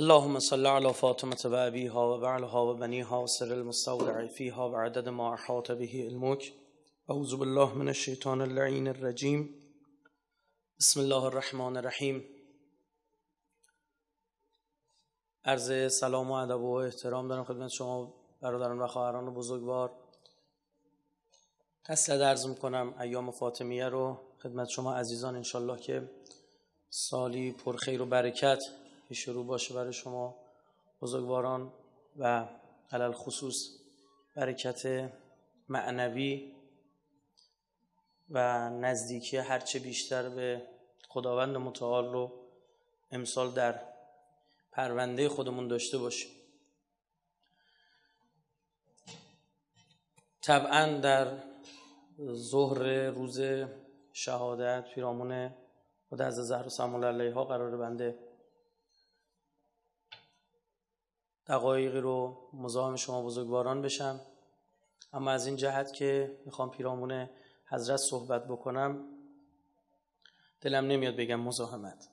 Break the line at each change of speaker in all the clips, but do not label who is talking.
اللهم صل على فاطمة وأبيها وبعلها وبنيها وسر المستودع فيها وعدد ما احاط به علمك أعوذ بالله من الشيطان اللعين الرجيم بسم الله الرحمن الرحیم عرض سلام و ادب و احترام دارم خدمت شما برادران و خواهران بزرگوار تسلیت درز میکنم ایام فاطمیه رو خدمت شما عزیزان انشالله که سالی پر خیر و برکت پیش باشه برای شما بزرگواران و علل خصوص برکت معنوی و نزدیکی هرچه بیشتر به خداوند متعال رو امسال در پرونده خودمون داشته باشیم طبعا در ظهر روز شهادت پیرامون خود از زهر و سمول علیه ها قرار بنده دقایقی رو مزاحم شما بزرگواران بشم اما از این جهت که میخوام پیرامون حضرت صحبت بکنم دلم نمیاد بگم مزاحمت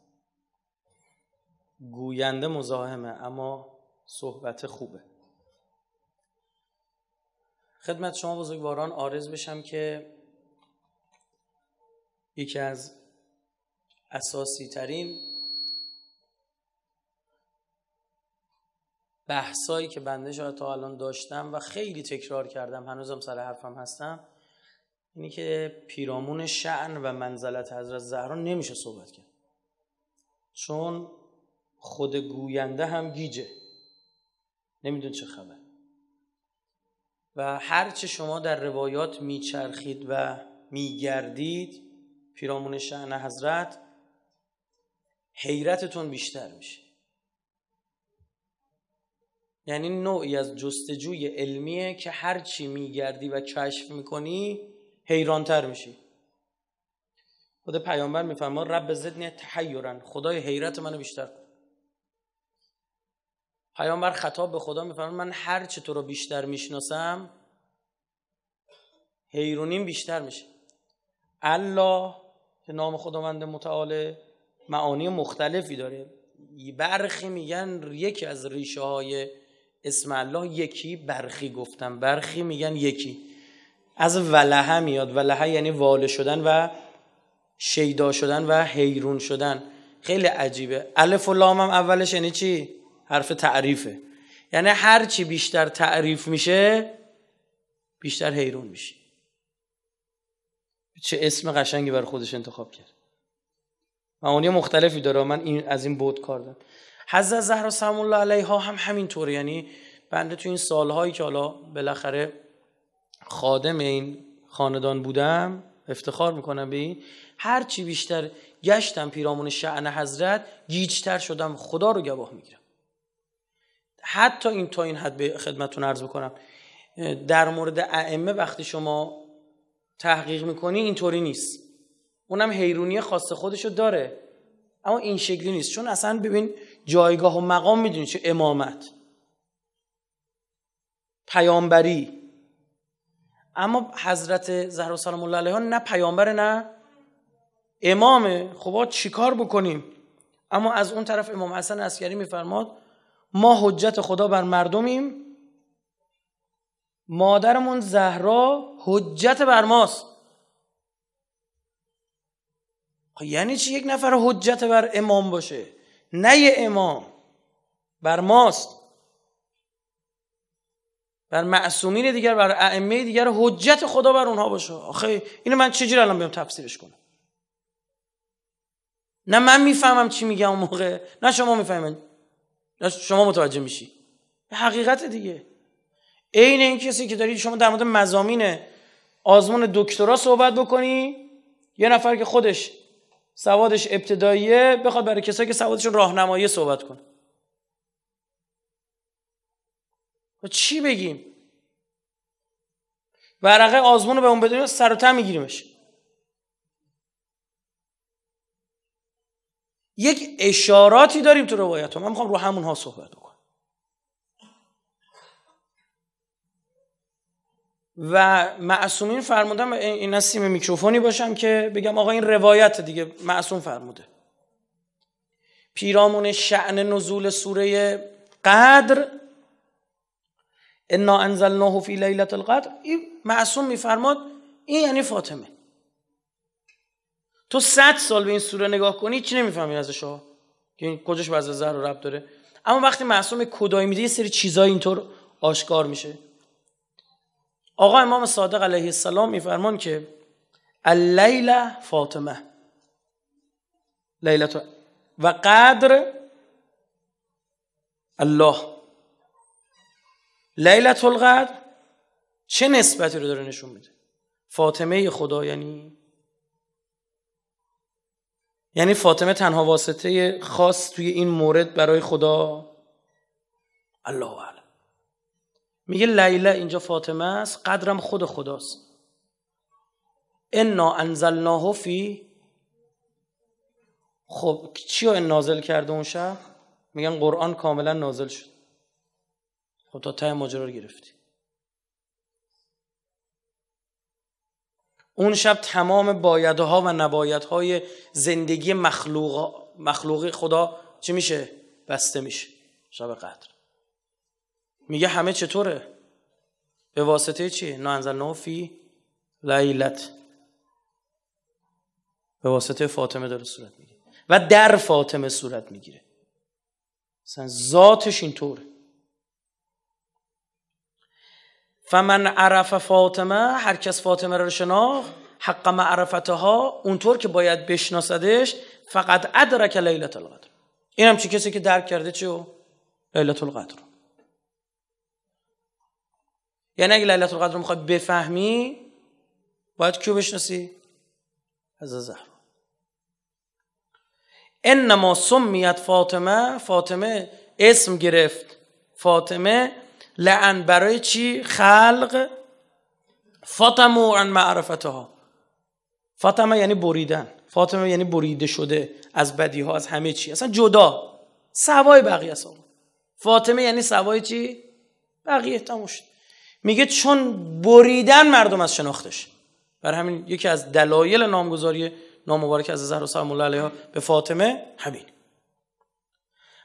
گوینده مزاحمه اما صحبت خوبه خدمت شما بزرگواران آرز بشم که یکی از اساسی ترین بحثایی که بنده شاید تا الان داشتم و خیلی تکرار کردم هنوزم سر حرفم هستم اینی که پیرامون شعن و منزلت حضرت زهرا نمیشه صحبت کرد چون خود گوینده هم گیجه نمیدون چه خبر و هرچه شما در روایات میچرخید و میگردید پیرامون شعن حضرت حیرتتون بیشتر میشه یعنی نوعی از جستجوی علمیه که هر چی میگردی و کشف میکنی حیرانتر میشی خود پیامبر میفرما رب زدنی تحیرن خدای حیرت منو بیشتر کن پیامبر خطاب به خدا میفرما من هر چی تو رو بیشتر میشناسم حیرونیم بیشتر میشه الله که نام خداوند متعاله معانی مختلفی داره برخی میگن یکی از ریشه های اسم الله یکی برخی گفتم برخی میگن یکی از ولهه میاد ولهه یعنی واله شدن و شیدا شدن و حیرون شدن خیلی عجیبه الف و لام هم اولش یعنی چی حرف تعریفه یعنی هر چی بیشتر تعریف میشه بیشتر حیرون میشه چه اسم قشنگی بر خودش انتخاب کرد معانی مختلفی داره من از این بود کار حضرت زهرا سلام الله علیها هم همینطور یعنی بنده تو این سالهایی که حالا بالاخره خادم این خاندان بودم افتخار میکنم به این هر چی بیشتر گشتم پیرامون شعن حضرت گیجتر شدم خدا رو گواه میگیرم حتی این تا این حد به خدمتون عرض بکنم در مورد ائمه وقتی شما تحقیق میکنی اینطوری نیست اونم حیرونی خاص خودشو داره اما این شکلی نیست چون اصلا ببین جایگاه و مقام میدونی چه امامت پیامبری اما حضرت زهرا سلام الله علیها نه پیامبر نه امامه خب چیکار بکنیم اما از اون طرف امام حسن اسکری میفرماد ما حجت خدا بر مردمیم مادرمون زهرا حجت بر ماست خب یعنی چی یک نفر حجت بر امام باشه نه امام بر ماست بر معصومین دیگر بر ائمه دیگر حجت خدا بر اونها باشه آخه اینو من چجوری الان بیام تفسیرش کنم نه من میفهمم چی میگم اون موقع نه شما میفهمید نه شما متوجه میشی حقیقت دیگه عین این کسی که دارید شما در مورد مزامین آزمون دکترا صحبت بکنی یه نفر که خودش سوادش ابتداییه بخواد برای کسایی که سوادشون راهنمایی صحبت کنه و خب چی بگیم ورقه آزمون رو به اون بدونیم سر و میگیریمش یک اشاراتی داریم تو روایت من میخوام رو همون صحبت بکنم و معصومین فرمودم این سیم میکروفونی باشم که بگم آقا این روایت دیگه معصوم فرموده پیرامون شعن نزول سوره قدر انا انزلناه فی لیلت القدر این معصوم میفرماد این یعنی فاطمه تو صد سال به این سوره نگاه کنی چی نمیفهمی ازش ها که این کجاش وضع رب داره اما وقتی معصوم کدایی میده یه سری چیزای اینطور آشکار میشه آقا امام صادق علیه السلام میفرمان که اللیل فاطمه لیلت و قدر الله لیلت القدر چه نسبتی رو داره نشون میده فاطمه خدا یعنی یعنی فاطمه تنها واسطه خاص توی این مورد برای خدا الله میگه لیله اینجا فاطمه است قدرم خود خداست انا انزلناه فی خب چی رو نازل کرده اون شب میگن قرآن کاملا نازل شد خب تا ته ماجرا رو گرفتی اون شب تمام بایدها و نبایدهای زندگی مخلوق مخلوقی خدا چی میشه بسته میشه شب قدر میگه همه چطوره به واسطه چی؟ نانزل نوفی لیلت به واسطه فاطمه داره صورت میگیره و در فاطمه صورت میگیره مثلا ذاتش اینطوره فمن عرف فاطمه هر کس فاطمه رو شناخت حق معرفتها اونطور که باید بشناسدش فقط ادرک لیلت القدر این هم چی کسی که درک کرده چیو لیلت القدر یعنی اگه لیلت القدر رو میخوای بفهمی باید کیو بشناسی از زهرا انما سمیت فاطمه فاطمه اسم گرفت فاطمه لعن برای چی خلق فاطمه عن معرفتها فاطمه یعنی بریدن فاطمه یعنی بریده شده از بدی ها از همه چی اصلا جدا سوای بقیه اصلا فاطمه یعنی سوای چی بقیه تموم میگه چون بریدن مردم از شناختش بر همین یکی از دلایل نامگذاری نام مبارک از و سلام الله علیها به فاطمه همین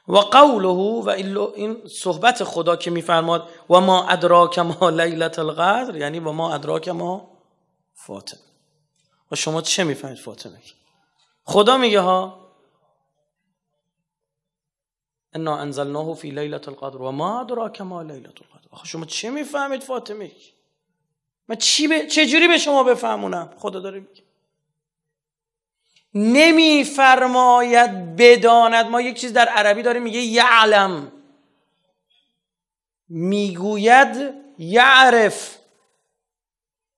و قوله و این صحبت خدا که میفرماد و ما ادراک ما لیلت القدر یعنی و ما ادراک ما فاطمه و شما چه میفهمید فاطمه خدا میگه ها انا انزلناه فی لیلت القدر و ما ادراک ما لیلت القدر آخه شما چه میفهمید فاطمه من چی به شما بفهمونم خدا داره میگه نمیفرماید بداند ما یک چیز در عربی داره میگه یعلم میگوید یعرف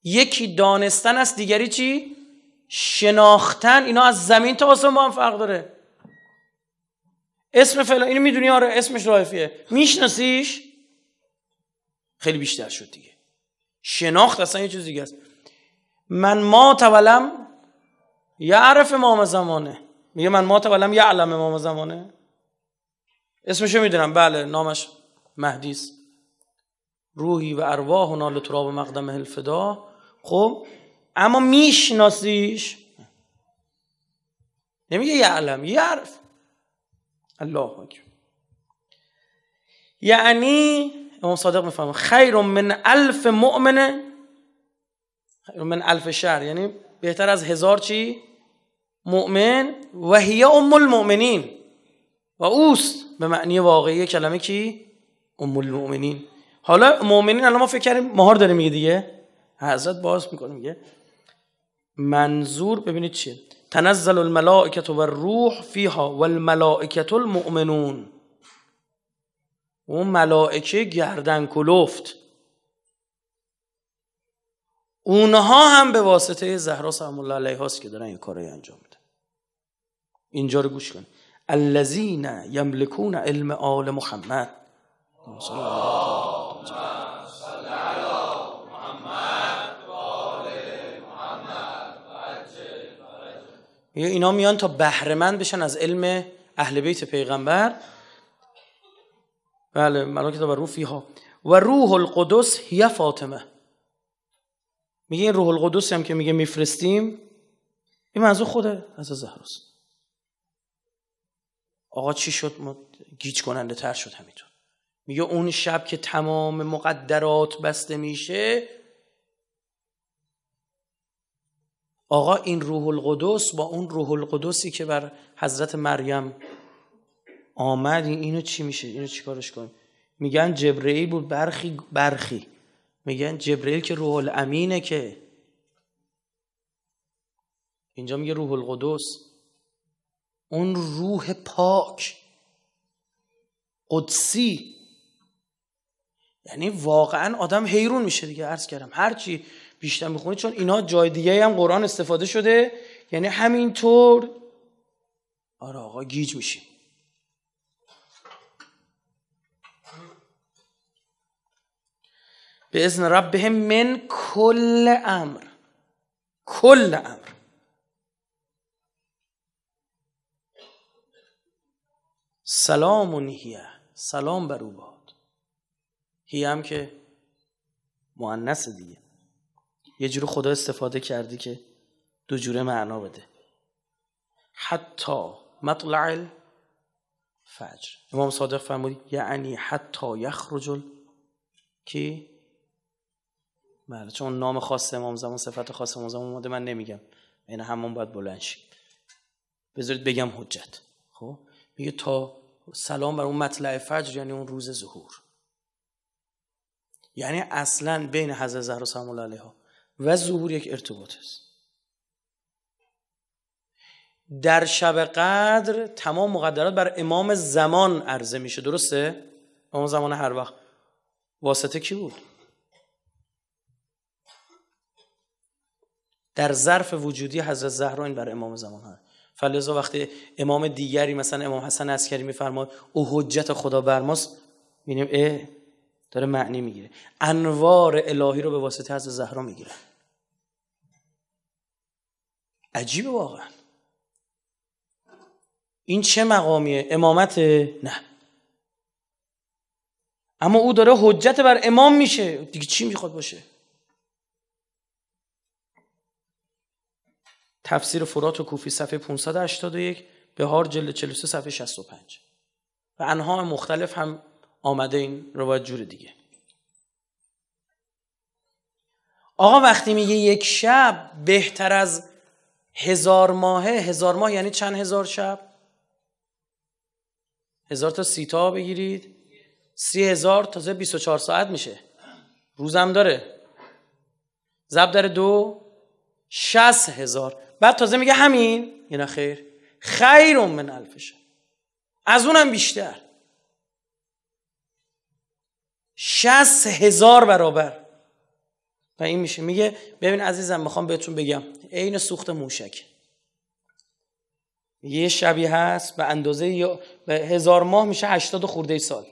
یکی دانستن است دیگری چی شناختن اینا از زمین تا آسمان با هم فرق داره اسم فلان اینو میدونی آره اسمش رایفیه میشناسیش خیلی بیشتر شد دیگه شناخت اصلا یه چیز دیگه است من ما تولم عرف امام زمانه میگه من ما تولم یعلم امام زمانه اسمشو میدونم بله نامش مهدیس روحی و ارواح و نال تراب مقدم الفدا خب اما میشناسیش نمیگه یعلم عرف الله اکبر یعنی امام صادق خیر من الف مؤمنه خیر من الف شهر یعنی بهتر از هزار چی مؤمن و هی ام المؤمنین و اوست به معنی واقعی کلمه کی ام المؤمنین حالا مؤمنین الان ما فکر کردیم مهار داره میگه دیگه حضرت باز میکنه میگه منظور ببینید چیه تنزل الملائکه و روح فیها والملائکه المؤمنون اون ملائکه گردن کلفت اونها هم به واسطه زهرا سلام الله علیه که دارن این کارای انجام میدن اینجا رو گوش کن الذین یملکون علم آل محمد اینا میان تا بهرمند بشن از علم اهل بیت پیغمبر بله کتاب و روح فیها و روح القدس هی فاطمه میگه این روح القدس هم که میگه میفرستیم این منظور خوده از زهراست آقا چی شد ما گیج کننده تر شد همینطور میگه اون شب که تمام مقدرات بسته میشه آقا این روح القدس با اون روح القدسی که بر حضرت مریم آمد اینو چی میشه اینو چیکارش کنیم میگن جبرئیل بود برخی برخی میگن جبرئیل که روح الامینه که اینجا میگه روح القدس اون روح پاک قدسی یعنی واقعا آدم حیرون میشه دیگه عرض کردم هرچی بیشتر میخونی چون اینا جای دیگه هم قرآن استفاده شده یعنی همینطور آره آقا گیج میشیم به اذن ربهم من کل امر کل امر سلام نهیه سلام بر او باد هیه هم که معنیس دیگه یه جور خدا استفاده کردی که دو جوره معنا بده حتی مطلع فجر امام صادق فرمود یعنی حتی یخرج که بله چون نام خاص امام زمان صفت خاص امام زمان اومده من نمیگم این همون باید بلند بذارید بگم حجت خب میگه تا سلام بر اون مطلع فجر یعنی اون روز ظهور یعنی اصلا بین حضرت زهرا سلام الله علیها و ظهور یک ارتباط است در شب قدر تمام مقدرات بر امام زمان عرضه میشه درسته؟ امام زمان هر وقت واسطه کی بود؟ در ظرف وجودی حضرت زهرا این بر امام زمان هست فلذا وقتی امام دیگری مثلا امام حسن عسکری میفرماد او حجت خدا بر ماست میبینیم اه داره معنی میگیره انوار الهی رو به واسطه حضرت زهرا میگیره عجیبه واقعا این چه مقامیه امامت نه اما او داره حجت بر امام میشه دیگه چی میخواد باشه تفسیر فرات و کوفی صفحه 581 بهار جلد 43 صفحه 65 و انها مختلف هم آمده این روایت جور دیگه آقا وقتی میگه یک شب بهتر از هزار ماهه هزار ماه یعنی چند هزار شب هزار تا سی تا بگیرید سی هزار تازه 24 ساعت میشه روزم داره زب داره دو شست هزار بعد تازه میگه همین نه خیر خیر من الفش از اونم بیشتر شست هزار برابر و این میشه میگه ببین عزیزم میخوام بهتون بگم عین سوخت موشک یه شبیه هست به اندازه به هزار ماه میشه هشتاد خورده سال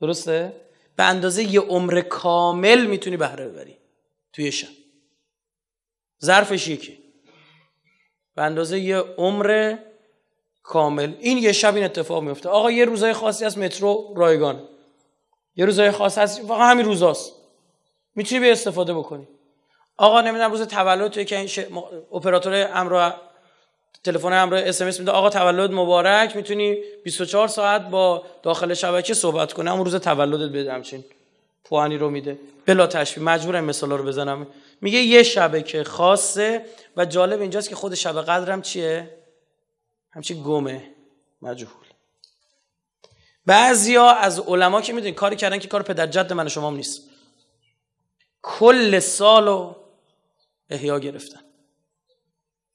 درسته؟ به اندازه یه عمر کامل میتونی بهره ببری توی شب ظرفش یکی به اندازه یه عمر کامل این یه شب این اتفاق میفته آقا یه روزای خاصی از مترو رایگان یه روزای خاص هست واقعا همین روزاست میتونی به استفاده بکنی آقا نمیدونم روز تولد توی که این اپراتور امرا تلفن امرا اس ام میده آقا تولد مبارک میتونی 24 ساعت با داخل شبکه صحبت کنی اون روز تولدت بده همچین پوانی رو میده بلا تشبیه مجبورم مثالا رو بزنم میگه یه شبکه خاصه و جالب اینجاست که خود شب قدرم چیه؟ همچی گمه مجهول بعضیا از علما که میدونین کاری کردن که کار پدر جد من شما نیست کل سال و احیا گرفتن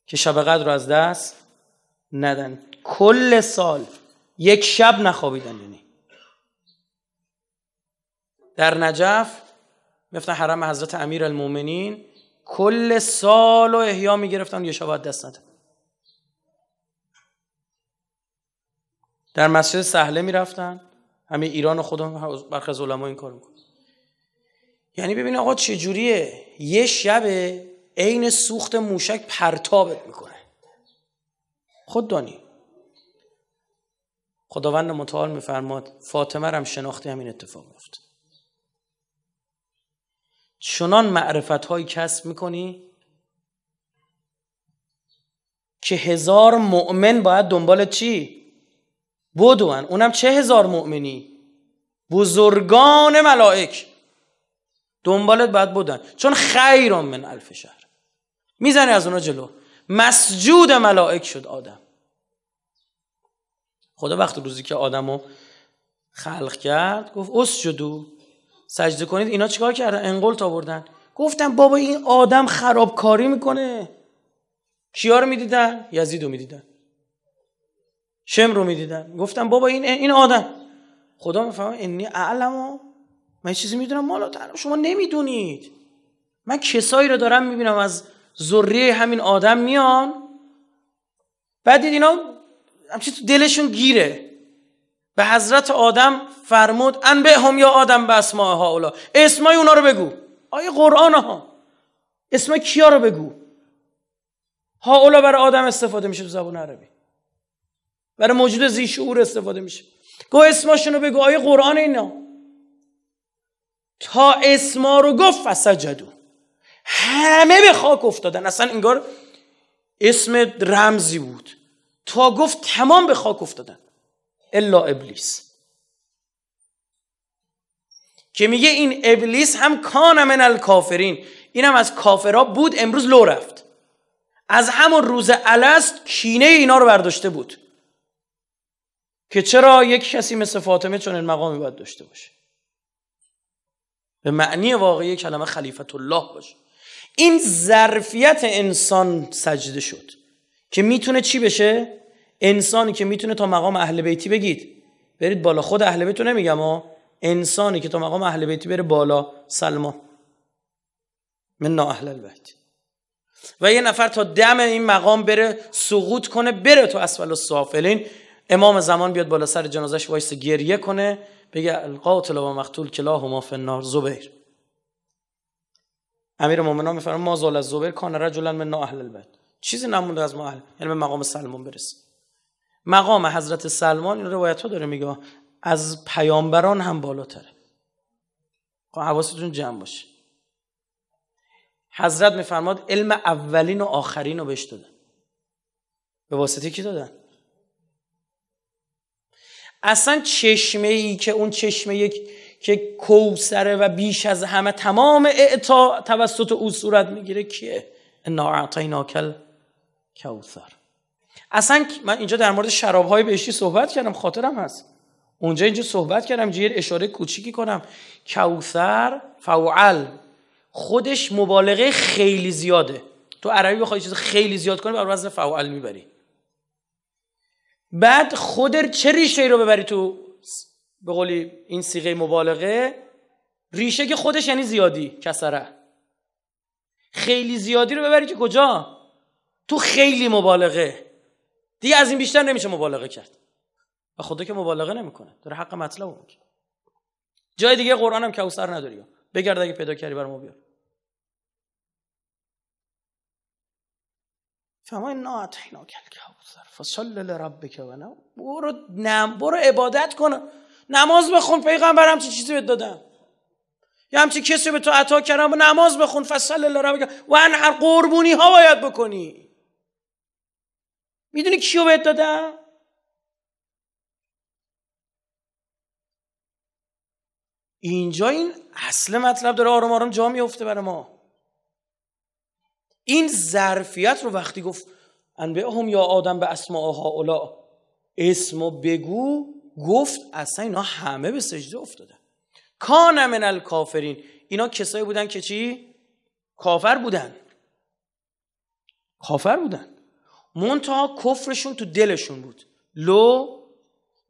که شب قدر رو از دست ندن کل سال یک شب نخوابیدن یعنی در نجف میفتن حرم حضرت امیر المومنین کل سال و احیا میگرفتن یه شبات دست نده در مسجد سهله میرفتن همه ایران خودم برخ از علما این کار میکن یعنی ببین آقا چجوریه یه شب عین سوخت موشک پرتابت میکنه خود دانی خداوند متعال میفرماد فاطمه رم شناختی همین اتفاق افتاد چنان معرفت های کسب میکنی که هزار مؤمن باید دنبال چی؟ بدون اونم چه هزار مؤمنی؟ بزرگان ملائک دنبالت باید بودن چون خیرم من الف شهر میزنی از اونا جلو مسجود ملائک شد آدم خدا وقت روزی که آدمو خلق کرد گفت اسجدو سجده کنید اینا چیکار کردن انقلت آوردن گفتن بابا این آدم خرابکاری میکنه کیا رو میدیدن یزید رو میدیدن شم رو میدیدن گفتن بابا این این آدم خدا میفهمه انی اعلمو من چیزی میدونم مالا شما نمیدونید من کسایی رو دارم میبینم از ذریه همین آدم میان بعد دید اینا تو دلشون گیره به حضرت آدم فرمود ان به هم یا آدم به اسماء ها اولا اسمای اونا رو بگو آیه قرآن ها اسم کیا رو بگو ها اولا برای آدم استفاده میشه تو زبان عربی برای موجود زی استفاده میشه گو اسماشون رو بگو آیه قرآن اینا تا اسما رو گفت فسجدو همه به خاک افتادن اصلا انگار اسم رمزی بود تا گفت تمام به خاک افتادن الا ابلیس که میگه این ابلیس هم کان من الکافرین این هم از کافرها بود امروز لو رفت از همون روز الست کینه اینا رو برداشته بود که چرا یک کسی مثل فاطمه چون این مقامی باید داشته باشه به معنی واقعی کلمه خلیفت الله باشه این ظرفیت انسان سجده شد که میتونه چی بشه؟ انسانی که میتونه تا مقام اهل بیتی بگید برید بالا خود اهل بیتو نمیگم ها انسانی که تا مقام اهل بیتی بره بالا سلمان من نا اهل بیت و یه نفر تا دم این مقام بره سقوط کنه بره تو اسفل سافلین امام زمان بیاد بالا سر جنازش وایس گریه کنه بگه القاتل و مقتول و فی النار زبیر امیر مؤمنان میفرما ما زال از زبیر کان رجلا من اهل البیت چیزی نمونده از ما اهل یعنی به مقام سلمان برسه مقام حضرت سلمان این روایت ها داره میگه از پیامبران هم بالاتره خب حواستون جمع باشه حضرت میفرماد علم اولین و آخرین رو بهش دادن به واسطه کی دادن اصلا چشمه ای که اون چشمه یک که کوسره و بیش از همه تمام اعطا توسط او صورت میگیره کیه انا ناکل کوثر اصلا من اینجا در مورد شراب های بهشتی صحبت کردم خاطرم هست اونجا اینجا صحبت کردم یه اشاره کوچیکی کنم کوثر فوعل خودش مبالغه خیلی زیاده تو عربی بخوای چیز خیلی زیاد کنی بر وزن فوعل میبری بعد خود چه ریشه ای رو ببری تو به قولی این سیغه مبالغه ریشه که خودش یعنی زیادی کسره خیلی زیادی رو ببری که کجا تو خیلی مبالغه دیگه از این بیشتر نمیشه مبالغه کرد و خدا که مبالغه نمیکنه داره حق مطلب رو میگه جای دیگه قرآن هم کوثر نداری بگرد اگه پیدا کردی برام بیار فما اینا کل کوثر فصل لربک و برو نم برو عبادت کن نماز بخون پیغمبرم چه چیزی بهت دادم یا همچی کسی به تو عطا کردم و نماز بخون فصل لربک و انحر قربونی ها باید بکنی میدونی کیو بهت دادم اینجا این اصل مطلب داره آروم آروم جا میفته برای ما این ظرفیت رو وقتی گفت انبه هم یا آدم به اسماء ها اولا اسمو بگو گفت اصلا اینا همه به سجده افتادن کان من الکافرین اینا کسایی بودن که چی؟ کافر بودن کافر بودن منتها کفرشون تو دلشون بود لو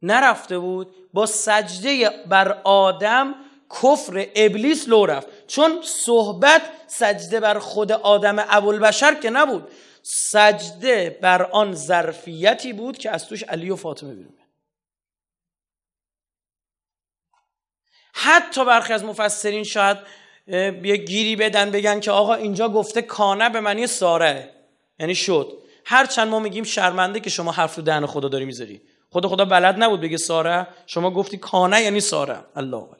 نرفته بود با سجده بر آدم کفر ابلیس لو رفت چون صحبت سجده بر خود آدم بشر که نبود سجده بر آن ظرفیتی بود که از توش علی و فاطمه بیرون حتی برخی از مفسرین شاید یه گیری بدن بگن که آقا اینجا گفته کانه به منی ساره یعنی شد هر چند ما میگیم شرمنده که شما حرف رو دهن خدا داری میذاری خدا خدا بلد نبود بگه ساره شما گفتی کانه یعنی ساره الله اکبر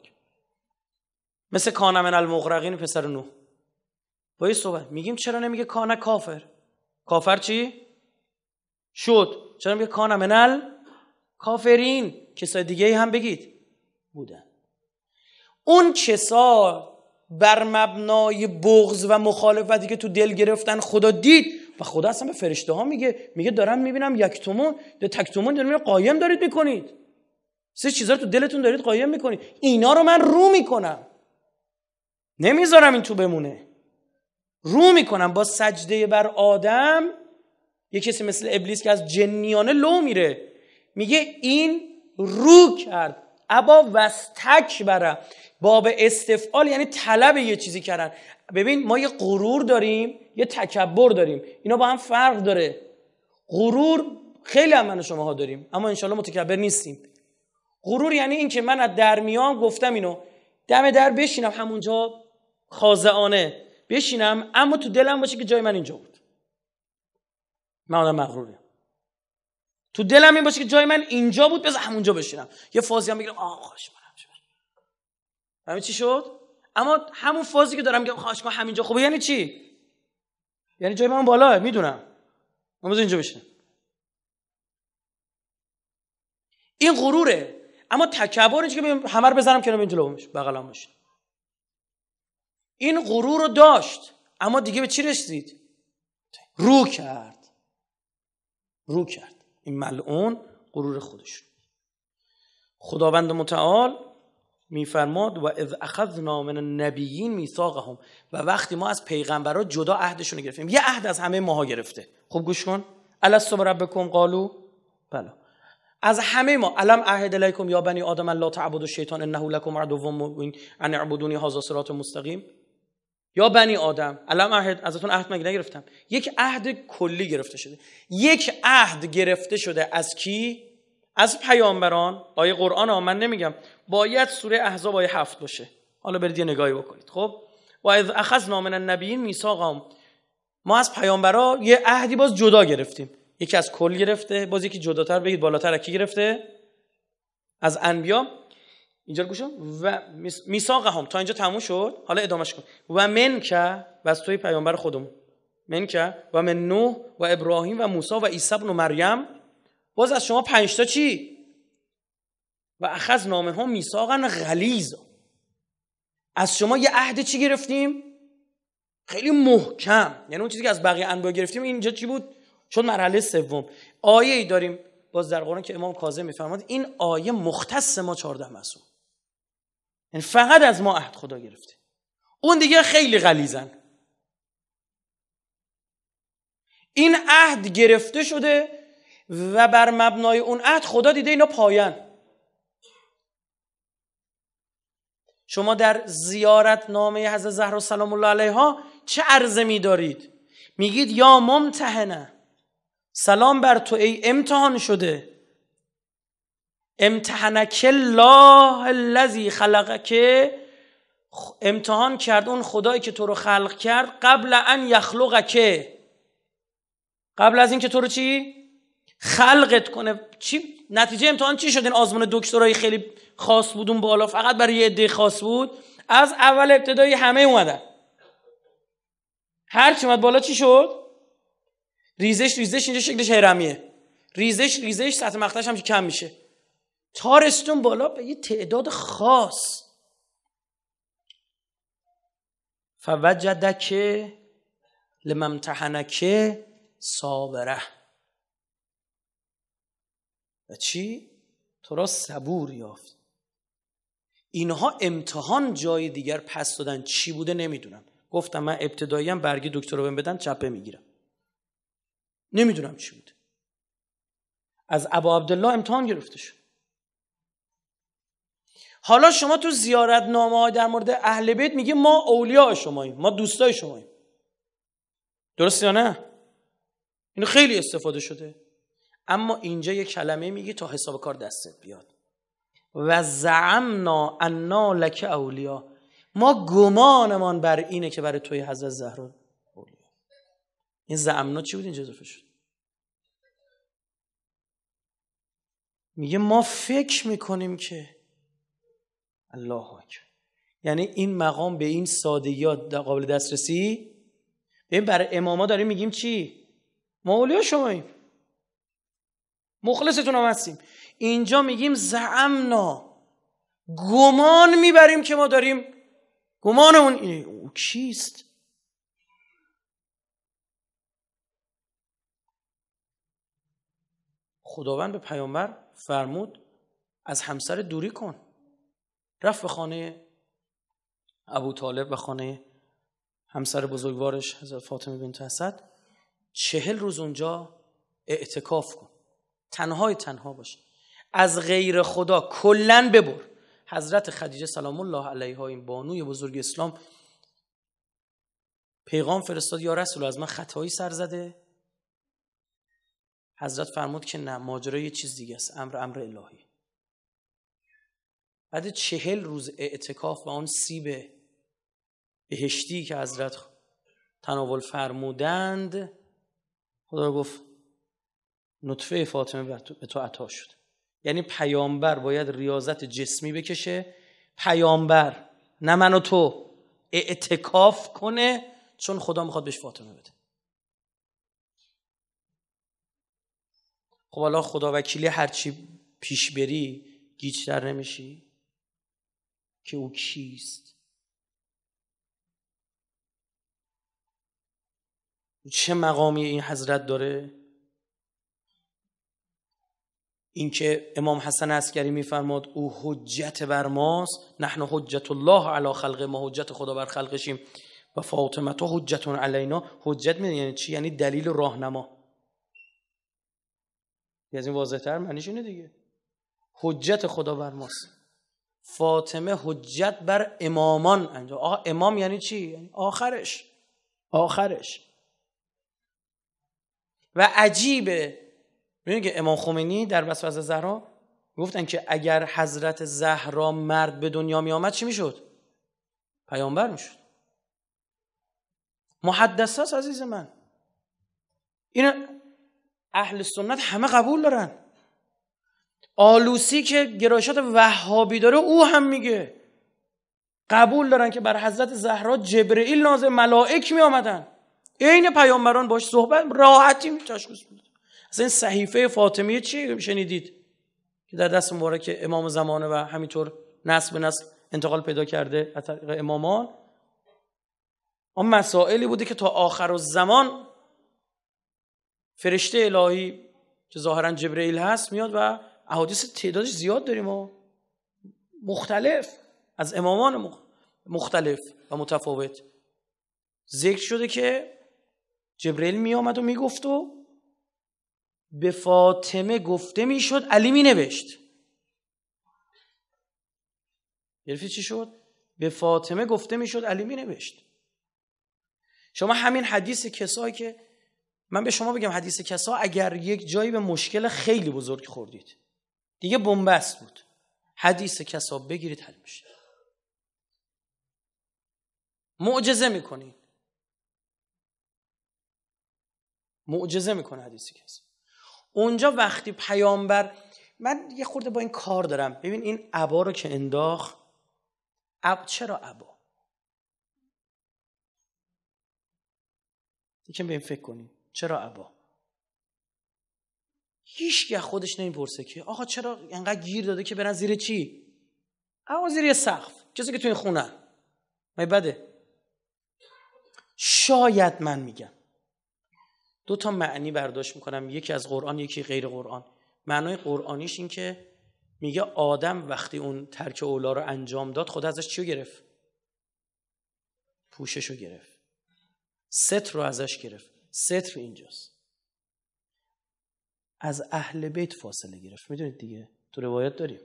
مثل کانه من المغرقین پسر نو با این صحبت میگیم چرا نمیگه کانه کافر کافر چی شد چرا میگه کانه من ال کافرین کسای دیگه هم بگید بودن اون کسا بر مبنای بغض و مخالفتی که تو دل گرفتن خدا دید و خدا اصلا به فرشته ها میگه میگه دارم میبینم تومون ده تومون دارم قایم دارید میکنید سه چیزا تو دلتون دارید قایم میکنید اینا رو من رو میکنم نمیذارم این تو بمونه رو میکنم با سجده بر آدم یه کسی مثل ابلیس که از جنیانه لو میره میگه این رو کرد ابا وستک برم باب استفعال یعنی طلب یه چیزی کردن ببین ما یه غرور داریم یه تکبر داریم اینا با هم فرق داره غرور خیلی هم من و شماها داریم اما انشالله متکبر نیستیم غرور یعنی اینکه من از در میام گفتم اینو دم در بشینم همونجا خازعانه بشینم اما تو دلم باشه که جای من اینجا بود من آدم تو دلم این باشه که جای من اینجا بود بذار همونجا بشینم یه فازی هم بگیرم آه خواهش همین چی شد اما همون فازی که دارم میگم خواهش کن همینجا خوبه یعنی چی یعنی جای من بالاه میدونم من اینجا بشینم این غروره اما تکبر که همه رو بزنم کنار ببین بغلم بشه این غرور رو داشت اما دیگه به چی رسید رو کرد رو کرد این ملعون غرور خودشون خداوند متعال میفرماد و اذ اخذنا من النبیین میثاقهم و وقتی ما از پیغمبرا جدا عهدشون گرفتیم یه عهد از همه ماها گرفته خب گوش کن الست ربکم قالو بله از همه ما علم عهد الیکم یا بنی آدم لا تعبدوا الشیطان انه لکم عدو مبین ان اعبدونی هذا صراط مستقیم یا بنی آدم الان عهد ازتون عهد مگه نگرفتم یک عهد کلی گرفته شده یک عهد گرفته شده از کی از پیامبران آیه قرآن ها من نمیگم باید سوره احزاب آیه هفت باشه حالا برید یه نگاهی بکنید خب و اذ اخذنا من النبیین میثاقم ما از پیامبرا یه عهدی باز جدا گرفتیم یکی از کل گرفته باز یکی جداتر بگید بالاتر کی گرفته از انبیا اینجا رو و میثاق هم تا اینجا تموم شد حالا ادامش کن و من که و از توی پیامبر خودمون من که و من نوح و ابراهیم و موسی و عیسی ابن مریم باز از شما پنج تا چی و اخذ نامه ها میثاقا غلیظ از شما یه عهد چی گرفتیم خیلی محکم یعنی اون چیزی که از بقیه انبیا گرفتیم اینجا چی بود چون مرحله سوم آیه ای داریم باز در قرآن که امام کاظم میفرماد این آیه مختص ما 14 معصوم یعنی فقط از ما عهد خدا گرفته اون دیگه خیلی غلیزن این عهد گرفته شده و بر مبنای اون عهد خدا دیده اینا پایان شما در زیارت نامه حضرت زهرا سلام الله علیها چه عرضه می دارید میگید یا ممتحنه سلام بر تو ای امتحان شده امتحنک الله الذی خلقک امتحان کرد اون خدایی که تو رو خلق کرد قبل ان یخلقک قبل از اینکه تو رو چی خلقت کنه چی نتیجه امتحان چی شد این آزمون دکترایی خیلی خاص بود اون بالا فقط برای یه عده خاص بود از اول ابتدایی همه اومدن هر چی اومد بالا چی شد ریزش ریزش اینجا شکلش هرمیه ریزش ریزش سطح مقطعش هم کم میشه تارستون بالا به یه تعداد خاص فوجدک لممتحنک صابره و چی؟ تو را صبور یافت اینها امتحان جای دیگر پس دادن چی بوده نمیدونم گفتم من ابتدایی برگی دکتر رو بهم بدن چپه میگیرم نمیدونم چی بوده از ابا عبدالله امتحان گرفته شد حالا شما تو زیارت نامه های در مورد اهل بیت میگه ما اولیاء شماییم ما دوستای شماییم درست یا نه اینو خیلی استفاده شده اما اینجا یه کلمه میگه تا حساب کار دستت بیاد و زعمنا انا لک اولیا ما گمانمان بر اینه که برای توی حضرت زهرا اولیا این زعمنا چی بود اینجا اضافه شد میگه ما فکر میکنیم که الله اکبر یعنی این مقام به این ها قابل دسترسی ببین برای اماما داریم میگیم چی ما اولیا شماییم مخلصتون هم هستیم اینجا میگیم زعمنا گمان میبریم که ما داریم گمانمون اینه او چیست؟ خداوند به پیامبر فرمود از همسر دوری کن رفت به خانه ابو طالب و خانه همسر بزرگوارش حضرت فاطمه بنت اسد چهل روز اونجا اعتکاف کن تنهای تنها باشه از غیر خدا کلا ببر حضرت خدیجه سلام الله علیها این بانوی بزرگ اسلام پیغام فرستاد یا رسول از من خطایی سر زده حضرت فرمود که نه ماجرا یه چیز دیگه است امر امر الهی بعد چهل روز اعتکاف و آن سیب بهشتی که حضرت تناول فرمودند خدا گفت نطفه فاطمه به تو عطا شد یعنی پیامبر باید ریاضت جسمی بکشه پیامبر نه من و تو اعتکاف کنه چون خدا میخواد بهش فاطمه بده خب حالا خدا وکیلی هرچی پیش بری گیج در نمیشی که او کیست چه مقامی این حضرت داره اینکه امام حسن عسکری میفرماد او حجت بر ماست نحن حجت الله علی خلق ما حجت خدا بر خلقشیم و فاطمه تو حجتون علینا حجت می یعنی چی یعنی دلیل راهنما از این یعنی واضح تر معنیش اینه دیگه حجت خدا بر ماست فاطمه حجت بر امامان انجام آقا امام یعنی چی؟ یعنی آخرش آخرش و عجیبه ببینید که امام خمینی در وسوسه زهرا گفتن که اگر حضرت زهرا مرد به دنیا می آمد چی میشد؟ پیامبر میشد محدثاس عزیز من این اهل سنت همه قبول دارن آلوسی که گرایشات وهابی داره او هم میگه قبول دارن که بر حضرت زهرا جبرئیل نازل ملائک می آمدن عین پیامبران باش صحبت راحتی می تشخیص بود اصلا این صحیفه فاطمیه چی شنیدید که در دست مبارک امام زمانه و همینطور نسل به نسل انتقال پیدا کرده از طریق امامان آن مسائلی بوده که تا آخر و زمان فرشته الهی که ظاهرا جبرئیل هست میاد و احادیث تعدادش زیاد داریم و مختلف از امامان مختلف و متفاوت ذکر شده که جبرئیل می آمد و می گفت و به فاطمه گفته می شد علی می نوشت گرفتی چی شد؟ به فاطمه گفته می شد علی می نوشت شما همین حدیث کسایی که من به شما بگم حدیث کسا اگر یک جایی به مشکل خیلی بزرگ خوردید دیگه بنبست بود حدیث کسا بگیرید حل میشه معجزه میکنین معجزه میکنه حدیث کسا اونجا وقتی پیامبر من یه خورده با این کار دارم ببین این عبا رو که انداخ عب... چرا عبا یکم به این فکر کنیم چرا عبا هیچ خودش نمیپرسه که آقا چرا انقدر گیر داده که برن زیر چی اما زیر یه سقف کسی که تو این خونه مای بده شاید من میگم دو تا معنی برداشت میکنم یکی از قرآن یکی غیر قرآن معنای قرآنیش این که میگه آدم وقتی اون ترک اولا رو انجام داد خدا ازش چی گرفت پوشش رو گرفت ستر رو ازش گرفت ستر اینجاست از اهل بیت فاصله گرفت میدونید دیگه تو روایت داریم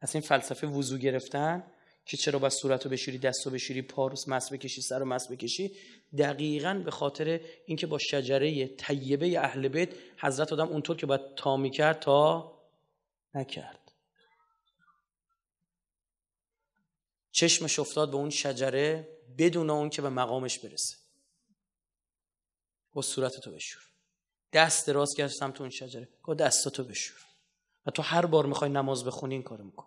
از این فلسفه وضو گرفتن که چرا با صورت رو بشوری دست رو بشوری پا رو مس بکشی سر رو مس بکشی دقیقا به خاطر اینکه با شجره طیبه اهل بیت حضرت آدم اونطور که باید تا میکرد تا نکرد چشمش افتاد به اون شجره بدون اون که به مقامش برسه با صورت تو بشور دست دراز کرد سمت اون شجره گفت دستاتو بشور و تو هر بار میخوای نماز بخونی این کارو میکن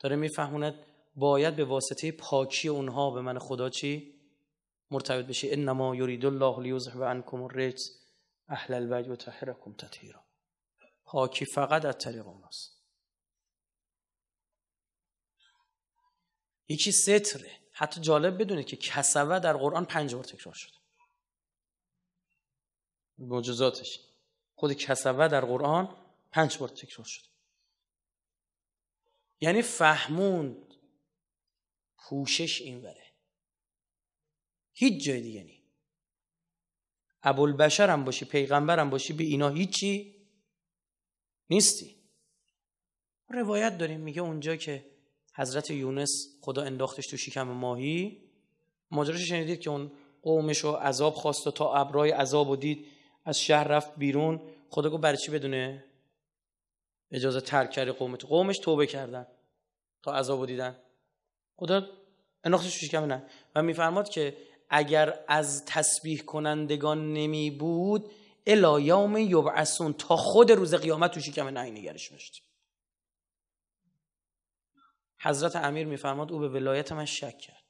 داره میفهموند باید به واسطه پاکی اونها به من خدا چی مرتبط بشی انما یرید الله لیزح و انکم الرجس اهل البیت و تطهیرکم تطهیرا پاکی فقط از طریق اوناست یکی ستره حتی جالب بدونه که کسوه در قرآن پنج بار تکرار شده معجزاتش خود کسوه در قرآن پنج بار تکرار شده یعنی فهموند پوشش این وره هیچ جای دیگه نی بشر هم باشی پیغمبر هم باشی به اینا هیچی نیستی روایت داریم میگه اونجا که حضرت یونس خدا انداختش تو شکم ماهی ماجراش شنیدید که اون قومش رو عذاب خواست و تا ابرای عذاب و دید از شهر رفت بیرون خدا گفت برای چی بدونه اجازه ترک کرد قومت قومش توبه کردن تا عذاب دیدن خدا انداختش شکم نه و میفرماد که اگر از تسبیح کنندگان نمی بود الا یوم یبعثون تا خود روز قیامت تو شکم نه نگرش میشد حضرت امیر میفرماد او به ولایت من شک کرد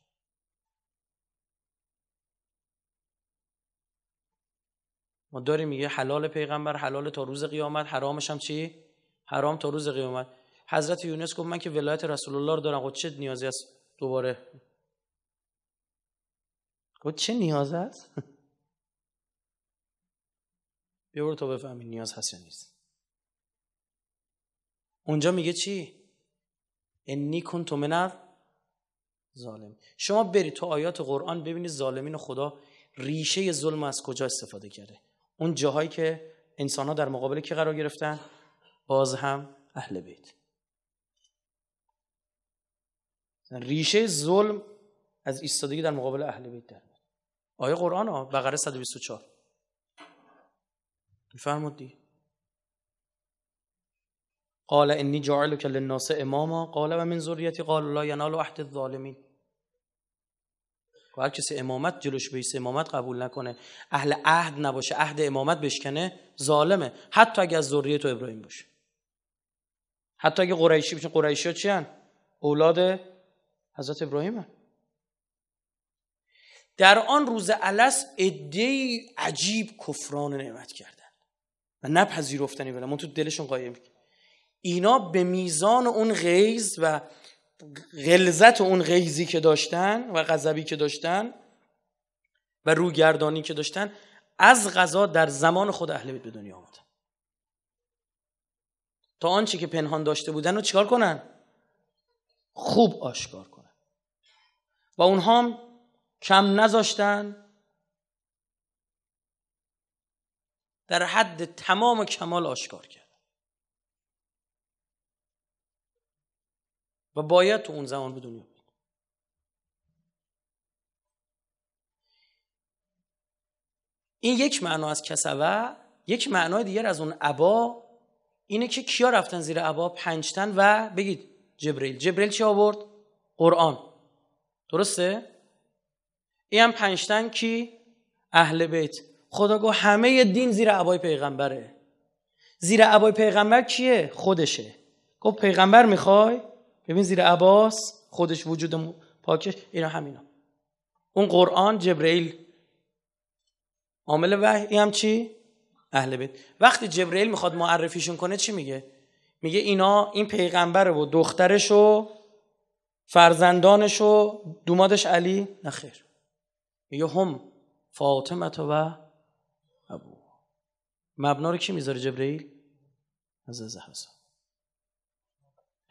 ما داریم میگه حلال پیغمبر حلال تا روز قیامت حرامش هم چی حرام تا روز قیامت حضرت یونس گفت من که ولایت رسول الله رو دارم خود خب چه نیازی است دوباره گفت خب چه نیاز است بیا برو تا بفهمی نیاز هست یا نیست اونجا میگه چی انی کنت ظالم شما برید تو آیات قرآن ببینید ظالمین خدا ریشه ظلم از کجا استفاده کرده اون جاهایی که انسان ها در مقابل کی قرار گرفتن باز هم اهل بیت ریشه ظلم از ایستادگی در مقابل اهل بیت در آیه قرآن ها بقره 124 میفرمود دی قال انی جعلک للناس اماما قال و من ذریتی قال لا ینال احد الظالمین و هر کسی امامت جلوش بیسه امامت قبول نکنه اهل عهد نباشه عهد امامت بشکنه ظالمه حتی اگه از ذریه تو ابراهیم باشه حتی اگه قریشی باشه قریشی ها اولاد حضرت ابراهیم در آن روز علس ادهی عجیب کفران نعمت کردن و نپذیرفتنی بله من تو دلشون قایم اینا به میزان اون غیز و غلظت اون غیزی که داشتن و غذبی که داشتن و روگردانی که داشتن از غذا در زمان خود اهل بیت به دنیا آمدن تا آنچه که پنهان داشته بودن رو چیکار کنن خوب آشکار کنن و اونها هم کم نذاشتن در حد تمام کمال آشکار کرد و باید تو اون زمان به دنیا این یک معنا از کسوه یک معنای دیگر از اون عبا اینه که کیا رفتن زیر عبا پنجتن و بگید جبریل جبریل چی آورد؟ قرآن درسته؟ این هم پنجتن کی؟ اهل بیت خدا گو همه دین زیر عبای پیغمبره زیر عبای پیغمبر کیه؟ خودشه گفت پیغمبر میخوای؟ ببین زیر عباس خودش وجود پاکش اینا همینا اون قرآن جبرئیل عامل وحی هم چی اهل بیت وقتی جبرئیل میخواد معرفیشون کنه چی میگه میگه اینا این پیغمبره و دخترش و فرزندانش و دومادش علی نخیر میگه هم فاطمه و ابو مبنا رو کی میذاره جبرئیل از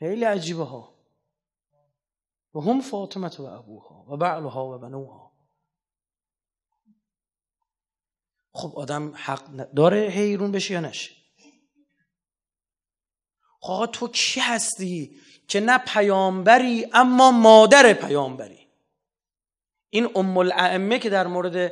خیلی عجیبه ها و هم فاطمت و ابوها و بعلها و بنوها خب آدم حق داره حیرون بشه یا نشه خب آقا تو کی هستی که نه پیامبری اما مادر پیامبری این ام الائمه که در مورد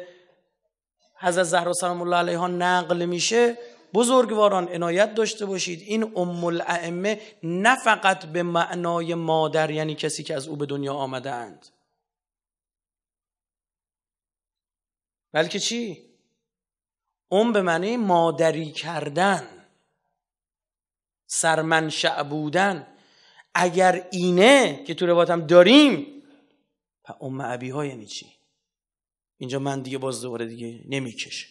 حضرت زهرا سلام الله علیها نقل میشه بزرگواران عنایت داشته باشید این ام الائمه نه فقط به معنای مادر یعنی کسی که از او به دنیا آمده اند بلکه چی؟ ام به معنی مادری کردن سرمنشع بودن اگر اینه که تو رواتم داریم ام ابی ها یعنی چی؟ اینجا من دیگه باز دوباره دیگه نمیکشه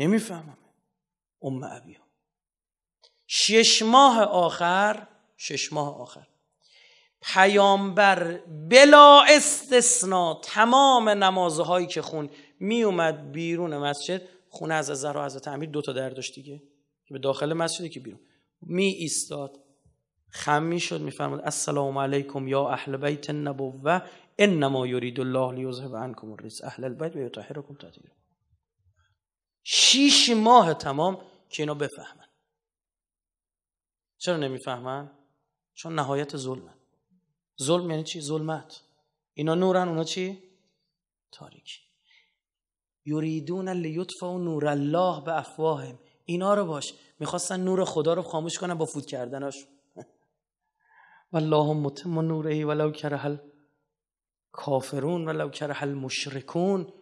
نمیفهمم ام ابیا شش ماه آخر شش ماه آخر پیامبر بلا استثنا تمام نمازهایی که خون میومد بیرون مسجد خونه از زهرا و تعمیر دو تا در داشت دیگه که به داخل مسجد که بیرون می ایستاد خم می شد می فرمود السلام علیکم یا اهل بیت النبوه انما یرید الله لیذهب عنکم الرجس اهل البیت و یطهرکم شیش ماه تمام که اینا بفهمن چرا نمیفهمن؟ چون نهایت ظلمن ظلم یعنی چی؟ ظلمت اینا نورن اونا چی؟ تاریکی یریدون و نور الله به افواهم اینا رو باش میخواستن نور خدا رو خاموش کنن با فوت کردناش والله متم نوره ولو کرهل کافرون ولو کرهل مشرکون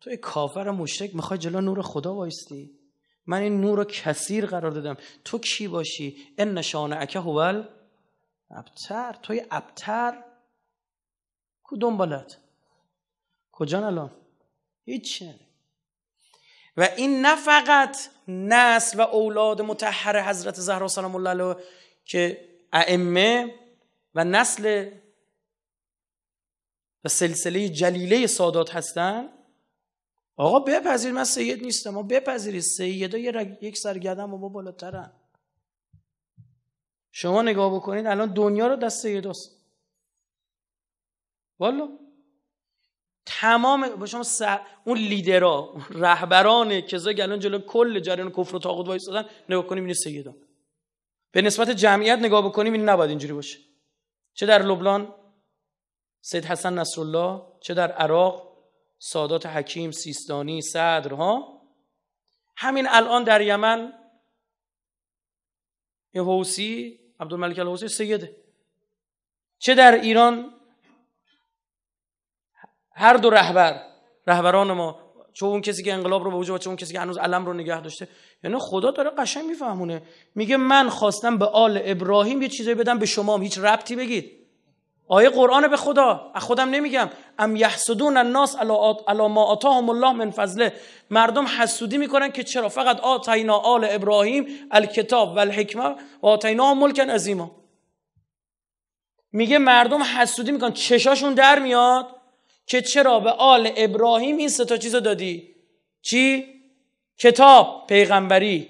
تو کافر و مشرک میخوای جلو نور خدا وایستی من این نور رو کثیر قرار دادم تو کی باشی ان اکه هو ابتر توی ابتر کو دنبالت کجا الان هیچ و این نه فقط نسل و اولاد متحر حضرت زهرا سلام الله علیه که ائمه و نسل و سلسله جلیله سادات هستند آقا بپذیر من سید نیستم ما سید سیدا یک سرگردن با بالاترن شما نگاه بکنید الان دنیا رو دست هست والا تمام با شما اون لیدرا رهبران رهبرانه که الان جلو کل جریان کفر و طاغوت وایستادن نگاه کنیم این ها به نسبت جمعیت نگاه بکنیم این نباید اینجوری باشه چه در لبنان سید حسن نصرالله چه در عراق سادات حکیم سیستانی ها همین الان در یمن یه حوسی عبدالملک الحوسی سیده چه در ایران هر دو رهبر رهبران ما چون اون کسی که انقلاب رو به وجود اون کسی که هنوز علم رو نگه داشته یعنی خدا داره قشنگ میفهمونه میگه من خواستم به آل ابراهیم یه چیزایی بدم به شما هم هیچ ربطی بگید آیه قرآن به خدا از خودم نمیگم ام یحسدون الناس علی ما آتاهم الله من فضله مردم حسودی میکنن که چرا فقط آتینا آل ابراهیم الکتاب و الحکمه و آتینا ملکن عظیما میگه مردم حسودی میکنن چشاشون در میاد که چرا به آل ابراهیم این سه تا چیزو دادی چی کتاب پیغمبری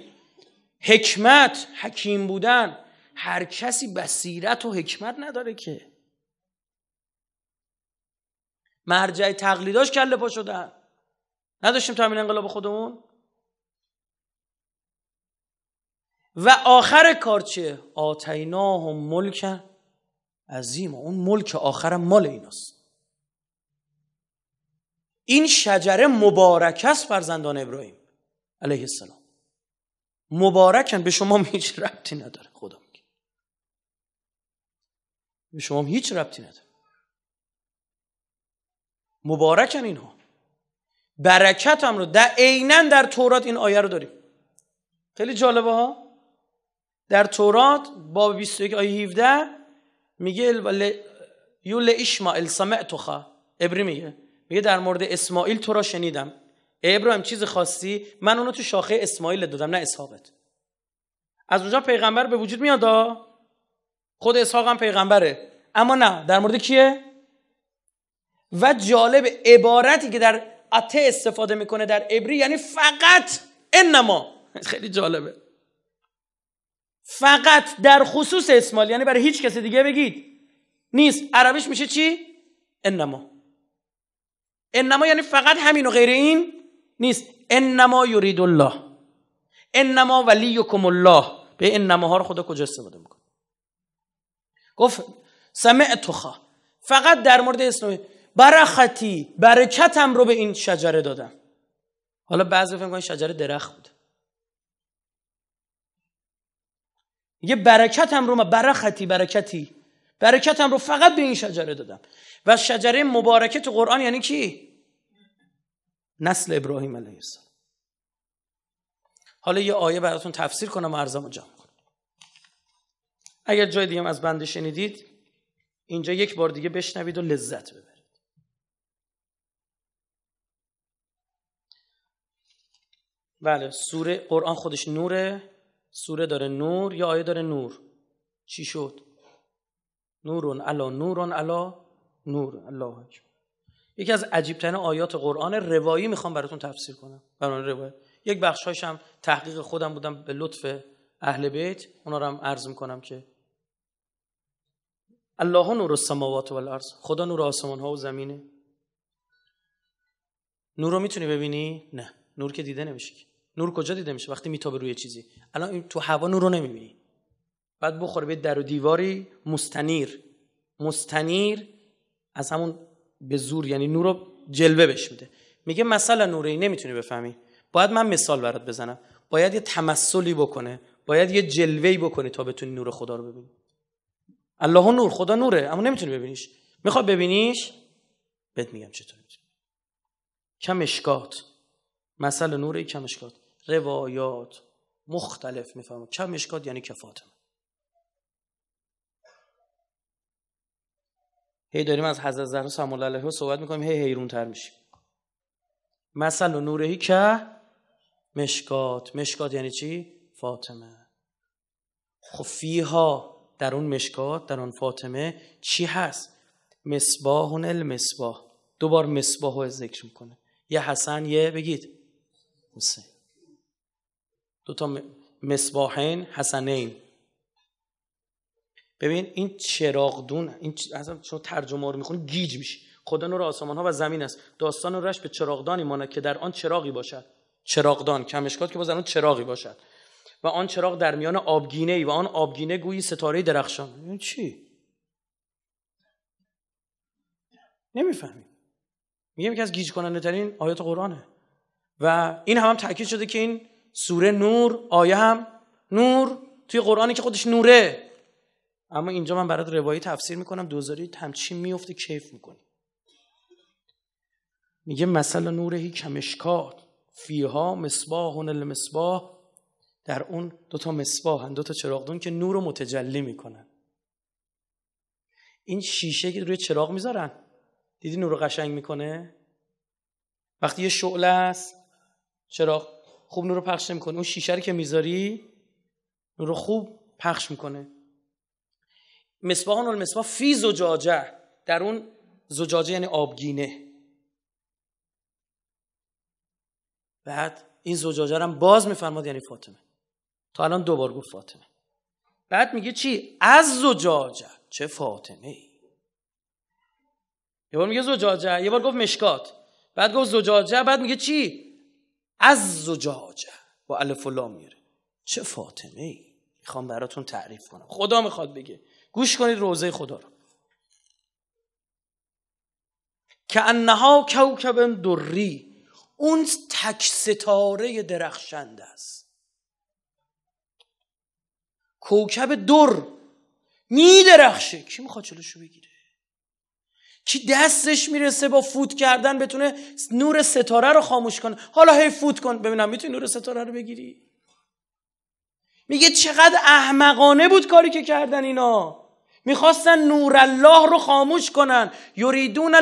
حکمت حکیم بودن هر کسی بصیرت و حکمت نداره که مرجع تقلیداش کله پا شدن نداشتیم تا همین انقلاب خودمون و آخر کار چیه هم ملک عظیم اون ملک آخر مال ایناست این شجره مبارک است فرزندان ابراهیم علیه السلام مبارکن به شما هیچ ربطی نداره خدا میگه به شما هیچ ربطی نداره مبارکن اینها برکت هم رو در عینا در تورات این آیه رو داریم خیلی جالبه ها در تورات باب 21 آیه 17 میگه یول اشمائل سمعتخا ابری میگه میگه در مورد اسماعیل تو را شنیدم ابراهیم چیز خاصی من اونو تو شاخه اسماعیل دادم نه اسحاقت از اونجا پیغمبر به وجود میاد خود اسحاق هم پیغمبره اما نه در مورد کیه و جالب عبارتی که در اته استفاده میکنه در عبری یعنی فقط انما خیلی جالبه فقط در خصوص اسمال یعنی برای هیچ کس دیگه بگید نیست عربیش میشه چی انما انما یعنی فقط همین و غیر این نیست انما یورید الله انما ولیکم الله به انما ها رو خدا کجا استفاده میکنه گفت خواه فقط در مورد اسمال برختی برکتم رو به این شجره دادم حالا بعضی فکر کنید شجره درخت بود یه برکتم رو من برختی برکتی برکتم رو فقط به این شجره دادم و شجره مبارکت قرآن یعنی کی نسل ابراهیم علیه السلام حالا یه آیه براتون تفسیر کنم و عرضم جمع کنم اگر جای دیگه از بنده شنیدید اینجا یک بار دیگه بشنوید و لذت ببرید بله سوره قرآن خودش نوره سوره داره نور یا آیه داره نور چی شد نورون الا نورون الا نور الله یکی از ترین آیات قرآن روایی میخوام براتون تفسیر کنم قرآن روایت یک بخش هم تحقیق خودم بودم به لطف اهل بیت اونا رو هم عرض میکنم که الله نور السماوات و خدا نور آسمان ها و زمینه نور رو میتونی ببینی؟ نه نور که دیده نمیشه نور کجا دیده میشه وقتی میتابه روی چیزی الان تو هوا نور رو نمیبینی بعد بخوره به در و دیواری مستنیر مستنیر از همون به زور یعنی نور رو جلوه بش میده میگه مثلا نوری نمیتونی بفهمی باید من مثال برات بزنم باید یه تمثلی بکنه باید یه جلوه‌ای بکنی تا بتونی نور خدا رو ببینی الله نور خدا نوره اما نمیتونی ببینیش میخواد ببینیش بهت میگم چطور کم اشکات مثل نور کم اشکات روایات مختلف میفهمه کم مشکات یعنی که فاطمه هی داریم از حضرت زهرا سلام الله علیها صحبت میکنیم هی حیرون تر میشیم مثل و نورهی که مشکات مشکات یعنی چی؟ فاطمه خب ها در اون مشکات در اون فاطمه چی هست؟ مصباح المصباح دوبار مصباح رو ذکر میکنه یه حسن یه بگید حسین دو تا مصباحین حسنین ببین این چراغدون این ترجمه رو میخونی گیج میشی خدا نور آسمان ها و زمین است داستان و رش به چراغدانی ماند که در آن چراغی باشد چراغدان کمشکات که باز آن چراغی باشد و آن چراغ در میان آبگینه ای و آن آبگینه گویی ستاره درخشان این چی نمیفهمی میگم که از گیج کننده ترین آیات قرآنه و این هم, هم شده که این سوره نور آیه هم نور توی قرآنی که خودش نوره اما اینجا من برات روایی تفسیر میکنم دوزاری همچین میفته کیف میکنی میگه مثلا نوره کمشکات فیها مصباح المصباح در اون دوتا مصباح هن دوتا چراغدون که نور رو متجلی میکنن این شیشه که روی چراغ میذارن دیدی نور رو قشنگ میکنه وقتی یه شعله است چراغ خوب نور رو پخش نمیکنه اون شیشه رو که میذاری نور رو خوب پخش میکنه مصباحان المصباح فی زجاجه در اون زجاجه یعنی آبگینه بعد این زجاجه رو هم باز میفرماد یعنی فاطمه تا الان دوبار گفت فاطمه بعد میگه چی از زجاجه چه فاطمه ای یه بار میگه زجاجه یه بار گفت مشکات بعد گفت زجاجه بعد میگه چی از زجاجه با الف لام میره چه فاطمه ای میخوام براتون تعریف کنم خدا میخواد بگه گوش کنید روزه خدا رو که انها کوکب دری اون تک ستاره درخشنده است کوکب در میدرخشه درخشه کی میخواد چلوشو بگیره کی دستش میرسه با فوت کردن بتونه نور ستاره رو خاموش کنه حالا هی فوت کن ببینم میتونی نور ستاره رو بگیری میگه چقدر احمقانه بود کاری که کردن اینا میخواستن نور الله رو خاموش کنن یریدون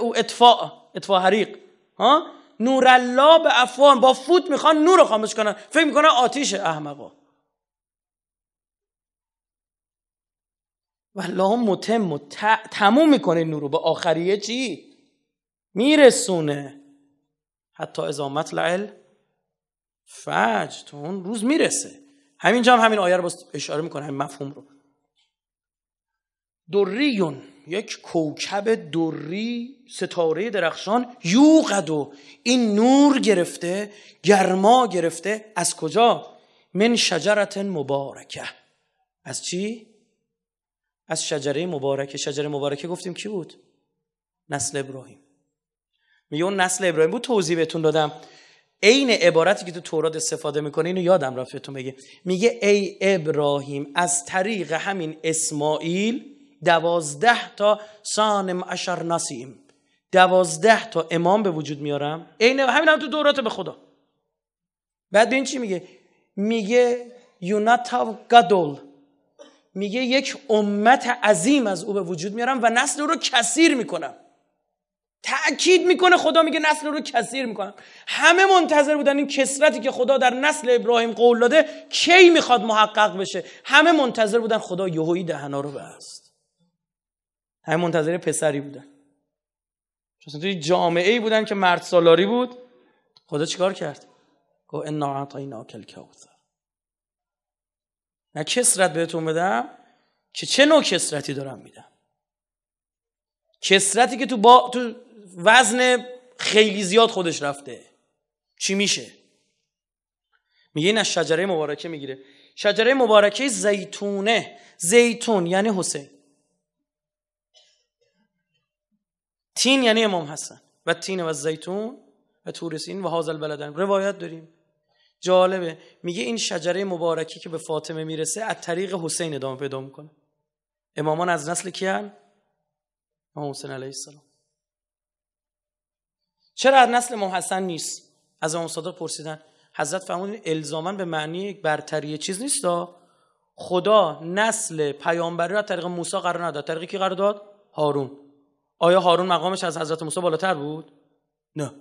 او اطفاء اطفاء حریق ها نور الله به افوان با فوت میخوان نور رو خاموش کنن فکر میکنن آتیش احمقا و الله متم و تموم میکنه نور به آخریه چی میرسونه حتی ازامت لعل فج تو روز میرسه همین هم همین آیه رو اشاره میکنه همین مفهوم رو دریون یک کوکب دری ستاره درخشان یوقد و این نور گرفته گرما گرفته از کجا من شجرت مبارکه از چی از شجره مبارکه شجره مبارکه گفتیم کی بود نسل ابراهیم میگه اون نسل ابراهیم بود توضیح بهتون دادم عین عبارتی که تو تورات استفاده میکنه اینو یادم رفت بهتون بگه میگه ای ابراهیم از طریق همین اسماعیل دوازده تا سانم اشر نسیم دوازده تا امام به وجود میارم عین همین هم تو دورات به خدا بعد این چی میگه میگه یونتاو گدول میگه یک امت عظیم از او به وجود میارم و نسل او رو کثیر میکنم تأکید میکنه خدا میگه نسل رو کثیر میکنم همه منتظر بودن این کسرتی که خدا در نسل ابراهیم قول داده کی میخواد محقق بشه همه منتظر بودن خدا یهوی دهنا رو بست همه منتظر پسری بودن چون توی جامعه ای بودن که مرد سالاری بود خدا چیکار کرد گفت انا کل کوثر نه کسرت بهتون بدم که چه نوع کسرتی دارم میدم کسرتی که تو, با... تو وزن خیلی زیاد خودش رفته چی میشه میگه این از شجره مبارکه میگیره شجره مبارکه زیتونه زیتون یعنی حسین تین یعنی امام حسن و تین و زیتون و تورسین و حاضل بلدن روایت داریم جالبه میگه این شجره مبارکی که به فاطمه میرسه از طریق حسین ادامه پیدا میکنه امامان از نسل کیان امام حسین علیه السلام چرا از نسل امام حسن نیست از امام صادق پرسیدن حضرت فرمودن الزاما به معنی یک برتری چیز نیست خدا نسل پیامبری را طریق موسی قرار نداد طریق کی قرار داد هارون آیا هارون مقامش از حضرت موسی بالاتر بود نه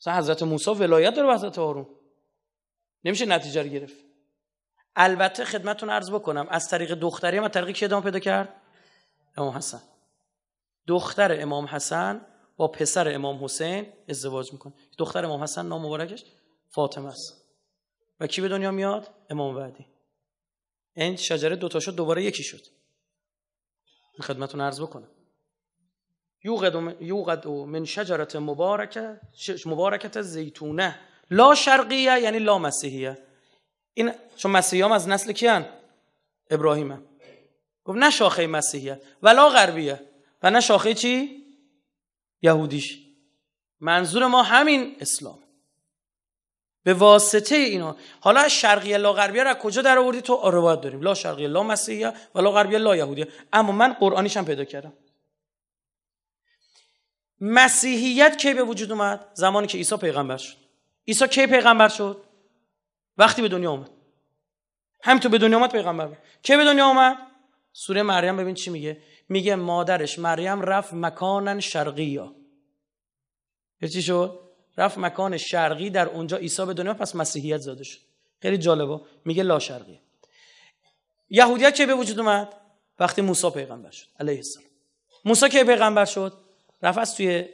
مثلا حضرت موسی ولایت داره حضرت هارون نمیشه نتیجه رو گرفت البته خدمتون عرض بکنم از طریق دختری ما طریق کی ادامه پیدا کرد امام حسن دختر امام حسن با پسر امام حسین ازدواج میکنه دختر امام حسن نام مبارکش فاطمه است و کی به دنیا میاد امام بعدی این شجره دوتا شد دوباره یکی شد خدمتون عرض بکنم یوقد من شجرت مبارکه مبارکت زیتونه لا شرقیه یعنی لا مسیحیه این چون مسیحی از نسل کیان ابراهیمه گفت نه شاخه مسیحیه و غربیه و نه شاخه چی یهودیش منظور ما همین اسلام به واسطه اینا حالا شرقیه لا غربیه را کجا در آوردی تو آرواد داریم لا شرقیه لا مسیحیه و لا غربیه لا یهودیه اما من قرآنیش هم پیدا کردم مسیحیت کی به وجود اومد زمانی که عیسی پیغمبر شد عیسی کی پیغمبر شد وقتی به دنیا اومد هم تو به دنیا اومد پیغمبر کی به دنیا اومد سوره مریم ببین چی میگه میگه مادرش مریم رفت مکانن شرقی یا چی شد رفت مکان شرقی در اونجا عیسی به دنیا پس مسیحیت زاده شد خیلی جالبه میگه لا شرقی یهودیت کی به وجود اومد وقتی موسی پیغمبر شد علیه السلام موسی کی پیغمبر شد رفت از توی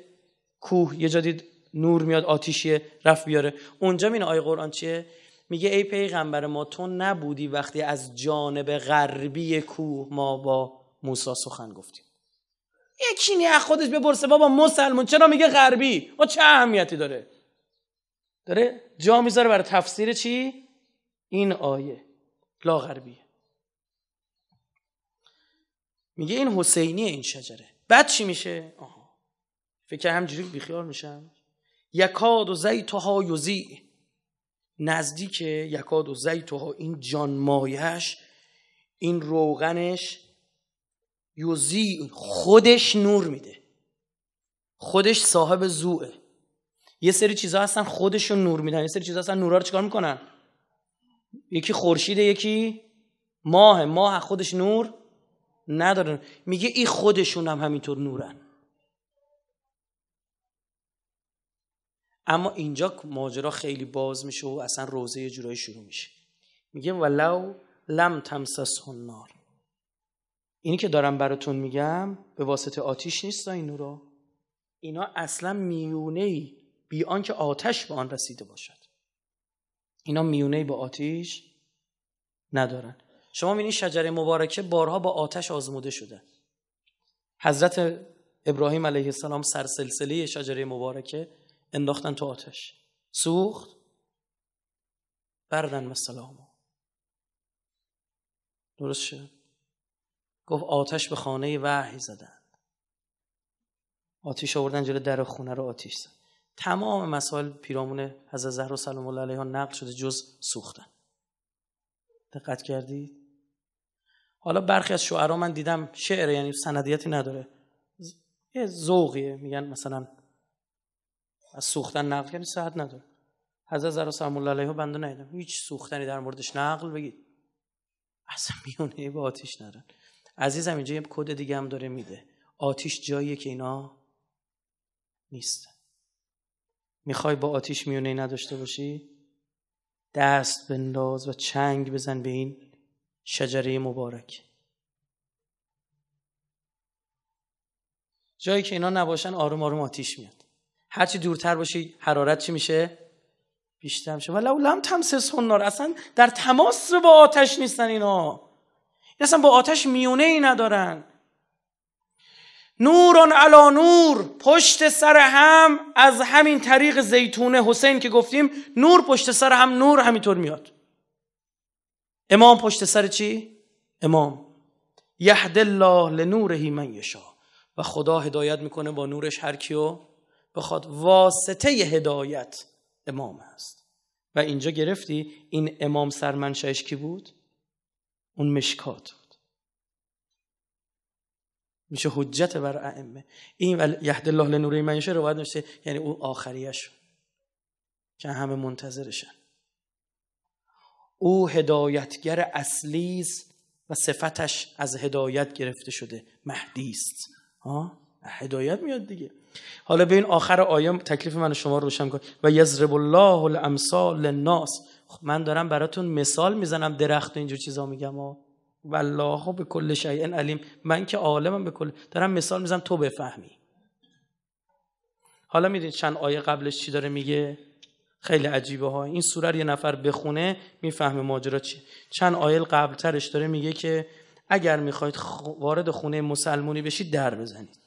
کوه یه جا دید نور میاد آتیشیه رفت بیاره اونجا مینه آیه قرآن چیه میگه ای پیغمبر ما تو نبودی وقتی از جانب غربی کوه ما با موسی سخن گفتیم یکی نه خودش بپرسه بابا مسلمون چرا میگه غربی ما چه اهمیتی داره داره جا میذاره برای تفسیر چی این آیه لا غربی میگه این حسینیه این شجره بعد چی میشه آها فکر همجوری بیخیال میشم یکاد و زیتها یوزی نزدیک یکاد و زیتها این جان جانمایش این روغنش یوزی خودش نور میده خودش صاحب زوه یه سری چیزا هستن خودشون نور میدن یه سری چیزا هستن نورا رو چیکار میکنن یکی خورشیده یکی ماه ماه خودش نور نداره میگه این خودشون هم همینطور نورن اما اینجا ماجرا خیلی باز میشه و اصلا روزه یه جورایی شروع میشه میگه ولو لم تمسس نار اینی که دارم براتون میگم به واسطه آتیش نیست این نورا اینا اصلا میونه ای بی آنکه آتش به آن رسیده باشد اینا میونه ای با آتیش ندارن شما میبینید شجره مبارکه بارها با آتش آزموده شده حضرت ابراهیم علیه السلام سرسلسله شجره مبارکه انداختن تو آتش سوخت بردن مسلامو درست شد گفت آتش به خانه وحی زدن آتش آوردن جلو در خونه رو آتش زد تمام مسائل پیرامون حضرت و سلام الله علیها نقل شده جز سوختن دقت کردید حالا برخی از شعرا من دیدم شعر یعنی سندیتی نداره یه ذوقیه میگن مثلا از سوختن نقل کردن صحت نداره حضرت زرا سلام الله علیه بنده نیدم هیچ سوختنی در موردش نقل بگید اصلا میونه با آتیش ندارن عزیزم اینجا یه کد دیگه هم داره میده آتیش جاییه که اینا نیست میخوای با آتیش میونه نداشته باشی دست بنداز و چنگ بزن به این شجره مبارک جایی که اینا نباشن آروم آروم آتیش میاد هرچی دورتر باشی حرارت چی میشه بیشتر میشه ولو لم تمسس نار اصلا در تماس با آتش نیستن اینا این یعنی اصلا با آتش میونه ای ندارن نوران علا نور پشت سر هم از همین طریق زیتونه حسین که گفتیم نور پشت سر هم نور همینطور میاد امام پشت سر چی؟ امام یهد الله لنورهی من یشا و خدا هدایت میکنه با نورش هر کیو بخواد واسطه هدایت امام است و اینجا گرفتی این امام سرمنشهش کی بود اون مشکات بود میشه حجت بر ائمه این ول یهد الله لنوری منشه رو باید یعنی اون آخریش که همه منتظرشن او هدایتگر اصلی و صفتش از هدایت گرفته شده مهدی است هدایت میاد دیگه حالا به این آخر آیه تکلیف من شما روشن کن و یضرب الله الامثال للناس خب من دارم براتون مثال میزنم درخت و اینجور چیزا میگم و والله به کل شیء علیم من که عالمم به کل دارم مثال میزنم تو بفهمی حالا میدین چند آیه قبلش چی داره میگه خیلی عجیبه ها این سوره رو یه نفر بخونه میفهمه ماجرا چیه چند آیه قبلترش داره میگه که اگر میخواید وارد خونه مسلمونی بشید در بزنید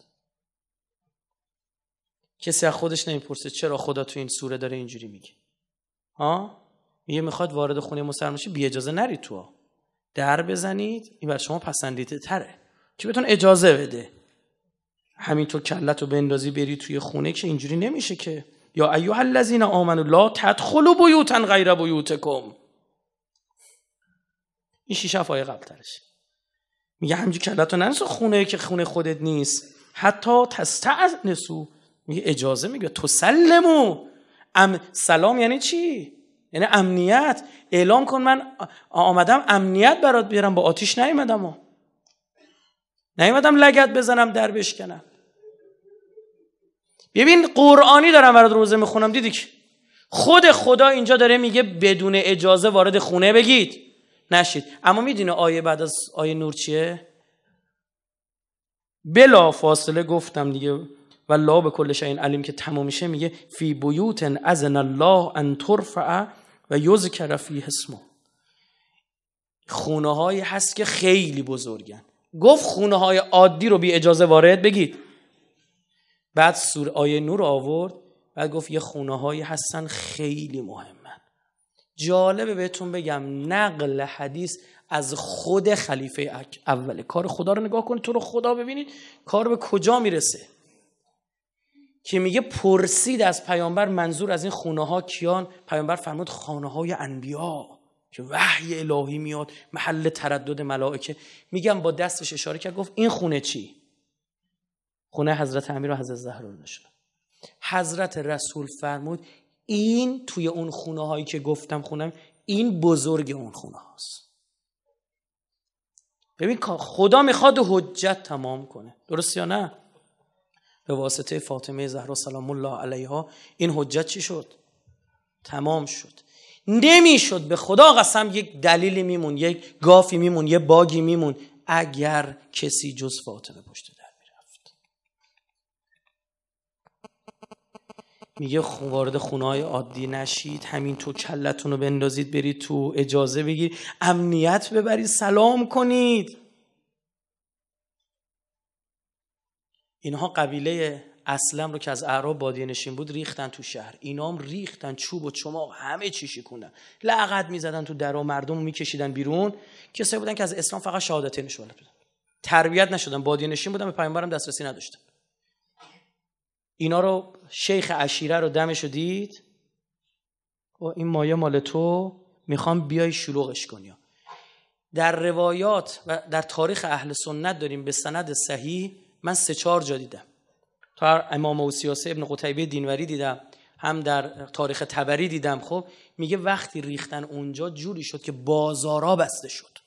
کسی از خودش نمیپرسه چرا خدا تو این سوره داره اینجوری میگه ها میگه میخواد وارد خونه مسلمان بی اجازه نرید تو در بزنید این بر شما پسندیده تره که بتون اجازه بده همینطور کلت رو بندازی بری توی خونه که اینجوری نمیشه که یا ایها الذین آمنو لا تدخلوا بیوتن غیر بیوتکم این شیش آیه قبل ترش میگه همجی کلت رو خونه که خونه خودت نیست حتی تستعنسو میگه اجازه میگه تسلمو ام سلام یعنی چی یعنی امنیت اعلام کن من آمدم امنیت برات بیارم با آتیش نیمدم و نیمدم لگت بزنم در بشکنم ببین قرآنی دارم برات روزه میخونم دیدی که خود خدا اینجا داره میگه بدون اجازه وارد خونه بگید نشید اما میدینه آیه بعد از آیه نور چیه بلا فاصله گفتم دیگه و به کل شاین علیم که تمام میشه میگه فی بیوت ازن الله ان ترفع و یذکر فی اسمه خونه های هست که خیلی بزرگن گفت خونه های عادی رو بی اجازه وارد بگید بعد سور آیه نور آورد بعد گفت یه خونه های هستن خیلی مهمن جالبه بهتون بگم نقل حدیث از خود خلیفه اول کار خدا رو نگاه کنید تو رو خدا ببینید کار به کجا میرسه که میگه پرسید از پیامبر منظور از این خونه ها کیان پیامبر فرمود خانه های انبیا که وحی الهی میاد محل تردد ملائکه میگم با دستش اشاره کرد گفت این خونه چی خونه حضرت امیر و حضرت زهرا نشه حضرت رسول فرمود این توی اون خونه هایی که گفتم خونم این بزرگ اون خونه هاست ببین خدا میخواد حجت تمام کنه درست یا نه به واسطه فاطمه زهرا سلام الله علیها این حجت چی شد تمام شد نمیشد به خدا قسم یک دلیلی میمون یک گافی میمون یه باگی میمون اگر کسی جز فاطمه پشت در میرفت میگه وارد خونهای عادی نشید همین تو کلتون رو بندازید برید تو اجازه بگیرید امنیت ببرید سلام کنید اینها قبیله اسلم رو که از اعراب بادیه نشین بود ریختن تو شهر اینا هم ریختن چوب و چماق همه چی شکوندن می میزدن تو درو مردم میکشیدن بیرون کسایی بودن که از اسلام فقط شهادتین نشون بودن تربیت نشدن بادیه نشین بودن به پیامبرم دسترسی نداشتن اینا رو شیخ عشیره رو دمش دید و این مایه مال تو میخوام بیای شلوغش کنی در روایات و در تاریخ اهل سنت داریم به سند صحیح من سه چهار جا دیدم تا امام و سیاسه ابن قتیبه دینوری دیدم هم در تاریخ تبری دیدم خب میگه وقتی ریختن اونجا جوری شد که بازارا بسته شد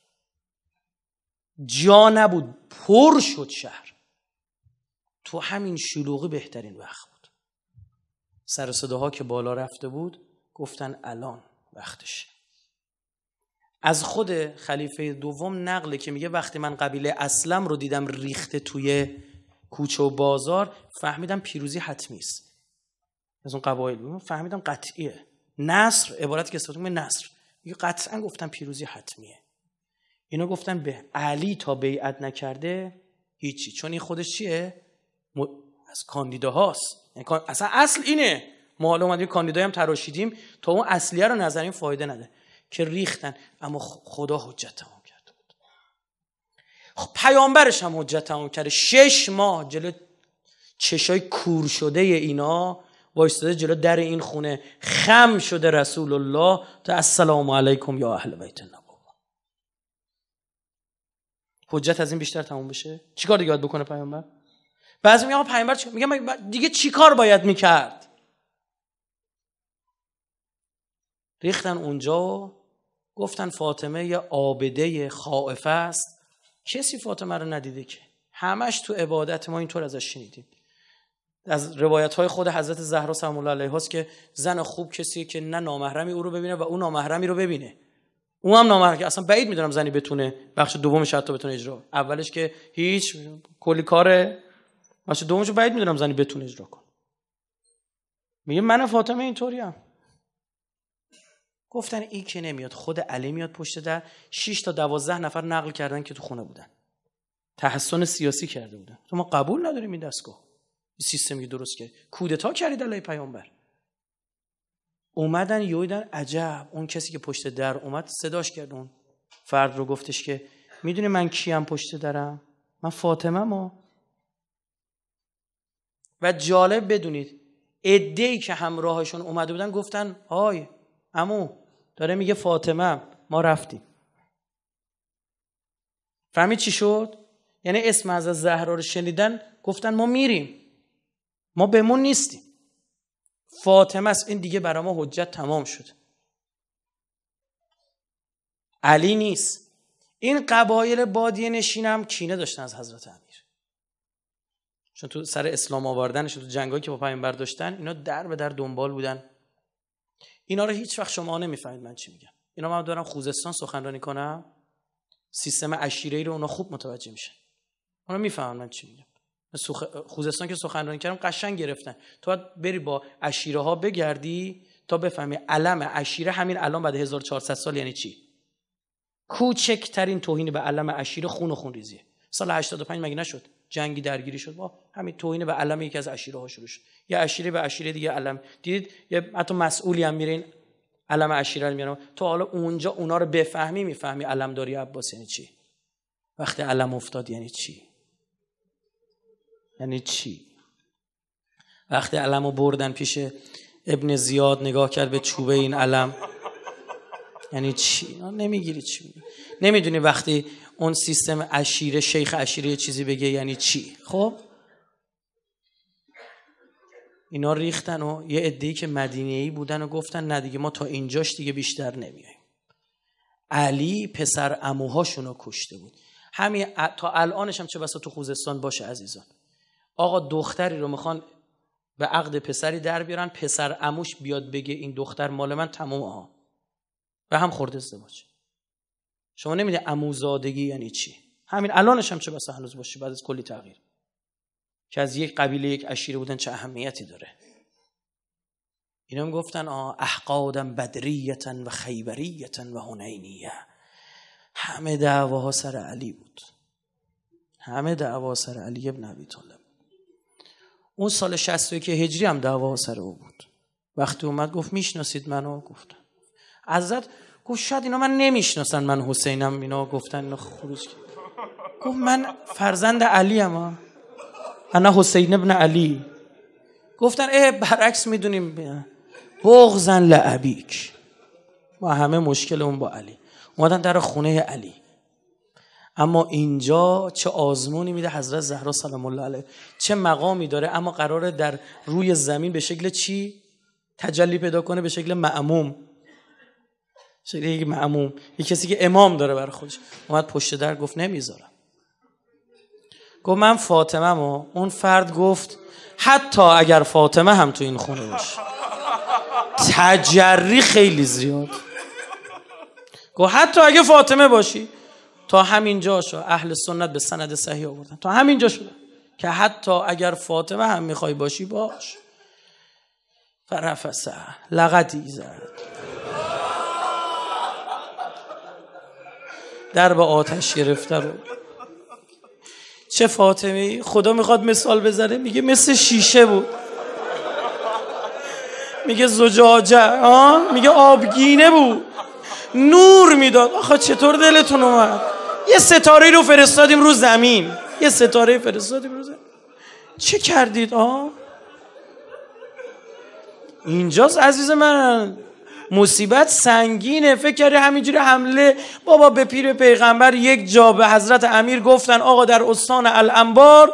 جا نبود پر شد شهر تو همین شلوغی بهترین وقت بود سر صداها که بالا رفته بود گفتن الان وقتشه از خود خلیفه دوم نقله که میگه وقتی من قبیله اسلم رو دیدم ریخته توی کوچه و بازار فهمیدم پیروزی حتمی است از اون قبایل فهمیدم قطعیه نصر عبارت که استفاده میکنه نصر میگه قطعا گفتم پیروزی حتمیه اینا گفتن به علی تا بیعت نکرده هیچی چون این خودش چیه م... از کاندیداهاست یعنی اصلا اصل اینه ما حالا اومدیم کاندیدای هم تراشیدیم تا اون اصلیه رو نظریم فایده نده که ریختن اما خدا حجت تمام کرد خب پیامبرش هم حجت تمام کرده شش ماه جلو چشای کور شده اینا وایستاده جلو در این خونه خم شده رسول الله تا السلام علیکم یا اهل بیت نبوه حجت از این بیشتر تموم بشه چیکار دیگه باید بکنه پیامبر بعضی میگن پیامبر چی... دیگه چیکار باید میکرد ریختن اونجا گفتن فاطمه یه آبده خائفه است کسی فاطمه رو ندیده که همش تو عبادت ما اینطور ازش شنیدیم از روایت های خود حضرت زهرا سلام الله علیها که زن خوب کسیه که نه نامحرمی او رو ببینه و اون نامحرمی رو ببینه او هم نامحرمی اصلا بعید میدونم زنی بتونه بخش دومش حتی بتونه اجرا اولش که هیچ کلی کاره بخش دومش بعید میدونم زنی بتونه اجرا کنه میگه من فاطمه اینطوریم گفتن این که نمیاد خود علی میاد پشت در 6 تا 12 نفر نقل کردن که تو خونه بودن تحسن سیاسی کرده بودن تو ما قبول نداریم این دستگاه سیستمی درست کرد کودتا کردید علی پیامبر اومدن یویدن عجب اون کسی که پشت در اومد صداش کرد اون فرد رو گفتش که میدونی من کیم پشت درم من فاطمه ما و جالب بدونید ادهی که همراهشون اومده بودن گفتن های امو داره میگه فاطمه ما رفتیم فهمی چی شد یعنی اسم از زهرا رو شنیدن گفتن ما میریم ما بهمون نیستیم فاطمه است این دیگه برای ما حجت تمام شد علی نیست این قبایل بادیه نشینم کینه داشتن از حضرت امیر چون تو سر اسلام آوردنشون تو جنگایی که با پیامبر داشتن اینا در به در دنبال بودن اینا رو هیچ وقت شما نمیفهمید من چی میگم اینا من دارم خوزستان سخنرانی کنم سیستم عشیره ای رو اونا خوب متوجه میشن اونا میفهمن من چی میگم خوزستان که سخنرانی کردم قشنگ گرفتن تو باید بری با عشیره ها بگردی تا بفهمی علم عشیره همین الان بعد 1400 سال یعنی چی کوچکترین توهین به علم عشیره خون و خون ریزیه سال 85 مگه نشد جنگی درگیری شد با همین توهین به علم یکی از اشیره ها شروع شد یه اشیره به اشیره دیگه علم دیدید یه حتی مسئولی هم میرین علم اشیره رو تو حالا اونجا اونا رو بفهمی میفهمی علم داری عباس یعنی چی وقتی علم افتاد یعنی چی یعنی چی وقتی علم رو بردن پیش ابن زیاد نگاه کرد به چوبه این علم یعنی چی نمیگیری چی نمیدونی وقتی اون سیستم عشیره شیخ یه چیزی بگه یعنی چی خب اینا ریختن و یه عده‌ای که مدینه‌ای بودن و گفتن نه دیگه ما تا اینجاش دیگه بیشتر نمیایم علی پسر عموهاشون رو کشته بود همین تا الانش هم چه بسا تو خوزستان باشه عزیزان آقا دختری رو میخوان به عقد پسری در بیارن پسر عموش بیاد بگه این دختر مال من تمام ها و هم خورده ازدواج شما نمیده اموزادگی یعنی چی همین الانش هم چه بسا هنوز باشه بعد از کلی تغییر که از یک قبیله یک اشیره بودن چه اهمیتی داره اینا هم گفتن احقادم بدریتن و خیبریتن و هنینیه همه دعواها سر علی بود همه دعوا سر علی ابن ابی طالب اون سال 61 هجری هم دعوا سر او بود وقتی اومد گفت میشناسید منو گفتم عزت گفت شاید اینا من نمیشناسن من حسینم اینا گفتن اینا خروج گفت من فرزند علی هم انا حسین ابن علی گفتن اه برعکس میدونیم بغزن لعبیک ما همه مشکل اون با علی اومدن در خونه علی اما اینجا چه آزمونی میده حضرت زهرا سلام الله علیه چه مقامی داره اما قراره در روی زمین به شکل چی تجلی پیدا کنه به شکل معموم شکل یک معموم یک کسی که امام داره بر خودش اومد پشت در گفت نمیذارم گفت من فاطمه ما اون فرد گفت حتی اگر فاطمه هم تو این خونه باشه تجری خیلی زیاد گفت حتی اگه فاطمه باشی تا همین شو، اهل سنت به سند صحیح آوردن تا همین جا که حتی اگر فاطمه هم میخوای باشی باش فرفسه لغتی زد در به آتش گرفته رو چه فاطمی خدا میخواد مثال بزنه میگه مثل شیشه بود میگه زجاجه آه؟ میگه آبگینه بود نور میداد آخه چطور دلتون اومد یه ستاره رو فرستادیم رو زمین یه ستاره فرستادیم رو زمین چه کردید آه اینجاست عزیز من مصیبت سنگینه فکر کرده همینجوری حمله بابا به پیر پیغمبر یک جا به حضرت امیر گفتن آقا در استان الانبار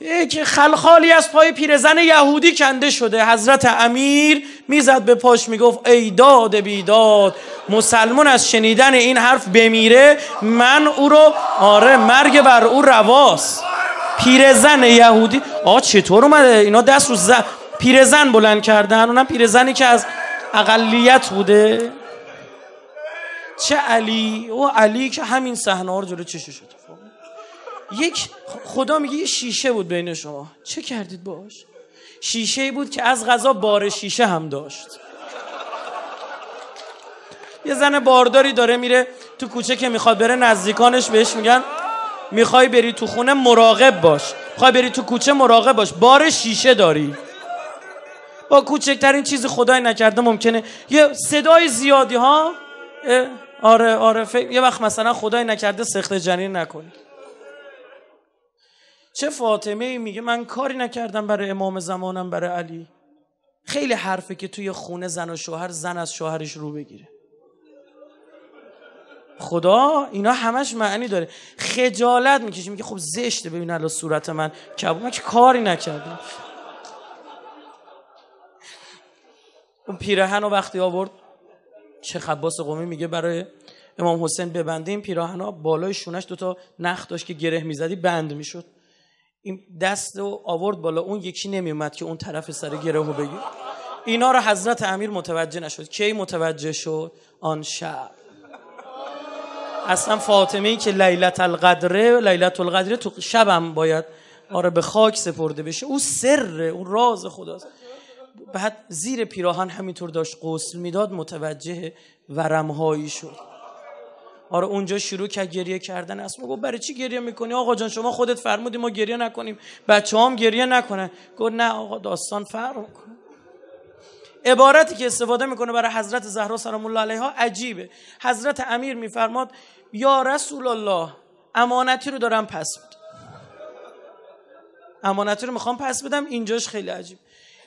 یک خلخالی از پای پیرزن یهودی کنده شده حضرت امیر میزد به پاش میگفت ای داد بیداد مسلمون از شنیدن این حرف بمیره من او رو آره مرگ بر او رواست پیرزن یهودی آ چطور اومده اینا دست رو پیرزن بلند کردن اونم پیرزنی که از اقلیت بوده چه علی او علی که همین صحنه ها رو جلو چشه شد یک خدا میگه یه شیشه بود بین شما چه کردید باش شیشه بود که از غذا بار شیشه هم داشت یه زن بارداری داره میره تو کوچه که میخواد بره نزدیکانش بهش میگن میخوای بری تو خونه مراقب باش میخوای بری تو کوچه مراقب باش بار شیشه داری با کوچکترین چیزی خدای نکرده ممکنه یه صدای زیادی ها آره آره فکر. یه وقت مثلا خدای نکرده سخت جنین نکنی چه فاطمه میگه من کاری نکردم برای امام زمانم برای علی خیلی حرفه که توی خونه زن و شوهر زن از شوهرش رو بگیره خدا اینا همش معنی داره خجالت میکشه میگه خب زشته ببین الان صورت من کبو من که کاری نکردم اون پیرهن رو وقتی آورد چه خباس قومی میگه برای امام حسین این پیراهن ها بالای شونش دوتا نخ داشت که گره میزدی بند میشد این دست رو آورد بالا اون یکی نمیومد که اون طرف سر گره رو بگیر اینا رو حضرت امیر متوجه نشد کی متوجه شد آن شب اصلا فاطمه این که لیلت القدره لیلت القدره تو شبم باید آره به خاک سپرده بشه او سره اون راز خداست بعد زیر پیراهن همینطور داشت قسل میداد متوجه ورمهایی شد آره اونجا شروع کرد گریه کردن اسما گفت برای چی گریه میکنی آقا جان شما خودت فرمودی ما گریه نکنیم بچه هم گریه نکنن گفت نه آقا داستان فرق کن عبارتی که استفاده میکنه برای حضرت زهرا سلام الله علیها عجیبه حضرت امیر میفرماد یا رسول الله امانتی رو دارم پس بدم امانتی رو میخوام پس بدم اینجاش خیلی عجیب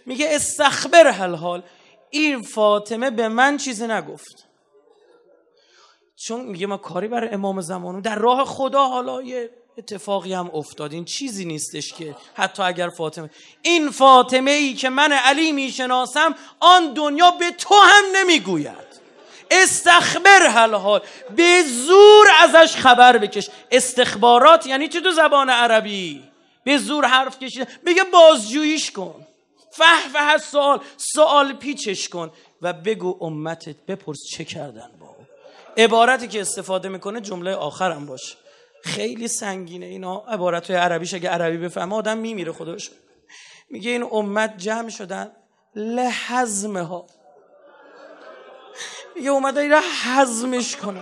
میگه استخبر حال این فاطمه به من چیزی نگفت چون میگه ما کاری برای امام زمانو در راه خدا حالا یه اتفاقی هم افتاد این چیزی نیستش که حتی اگر فاطمه این فاطمه ای که من علی میشناسم آن دنیا به تو هم نمیگوید استخبر حل حال به زور ازش خبر بکش استخبارات یعنی چی تو زبان عربی به زور حرف کشید میگه بازجوییش کن فه سوال سوال پیچش کن و بگو امتت بپرس چه کردن با او عبارتی که استفاده میکنه جمله آخرم باشه خیلی سنگینه اینا عبارت های عربیش اگه عربی بفهمه آدم میمیره خودش میگه این امت جمع شدن لحزمه ها میگه اومده را حزمش کنه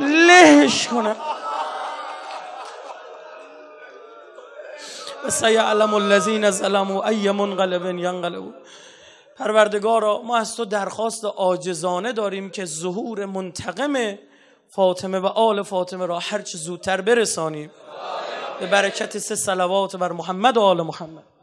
لهش کنه سیعلم الذین ظلموا ای منقلب ینقلبون پروردگارا ما از تو درخواست عاجزانه داریم که ظهور منتقم فاطمه و آل فاطمه را هرچه زودتر برسانیم به برکت سه صلوات بر محمد و آل محمد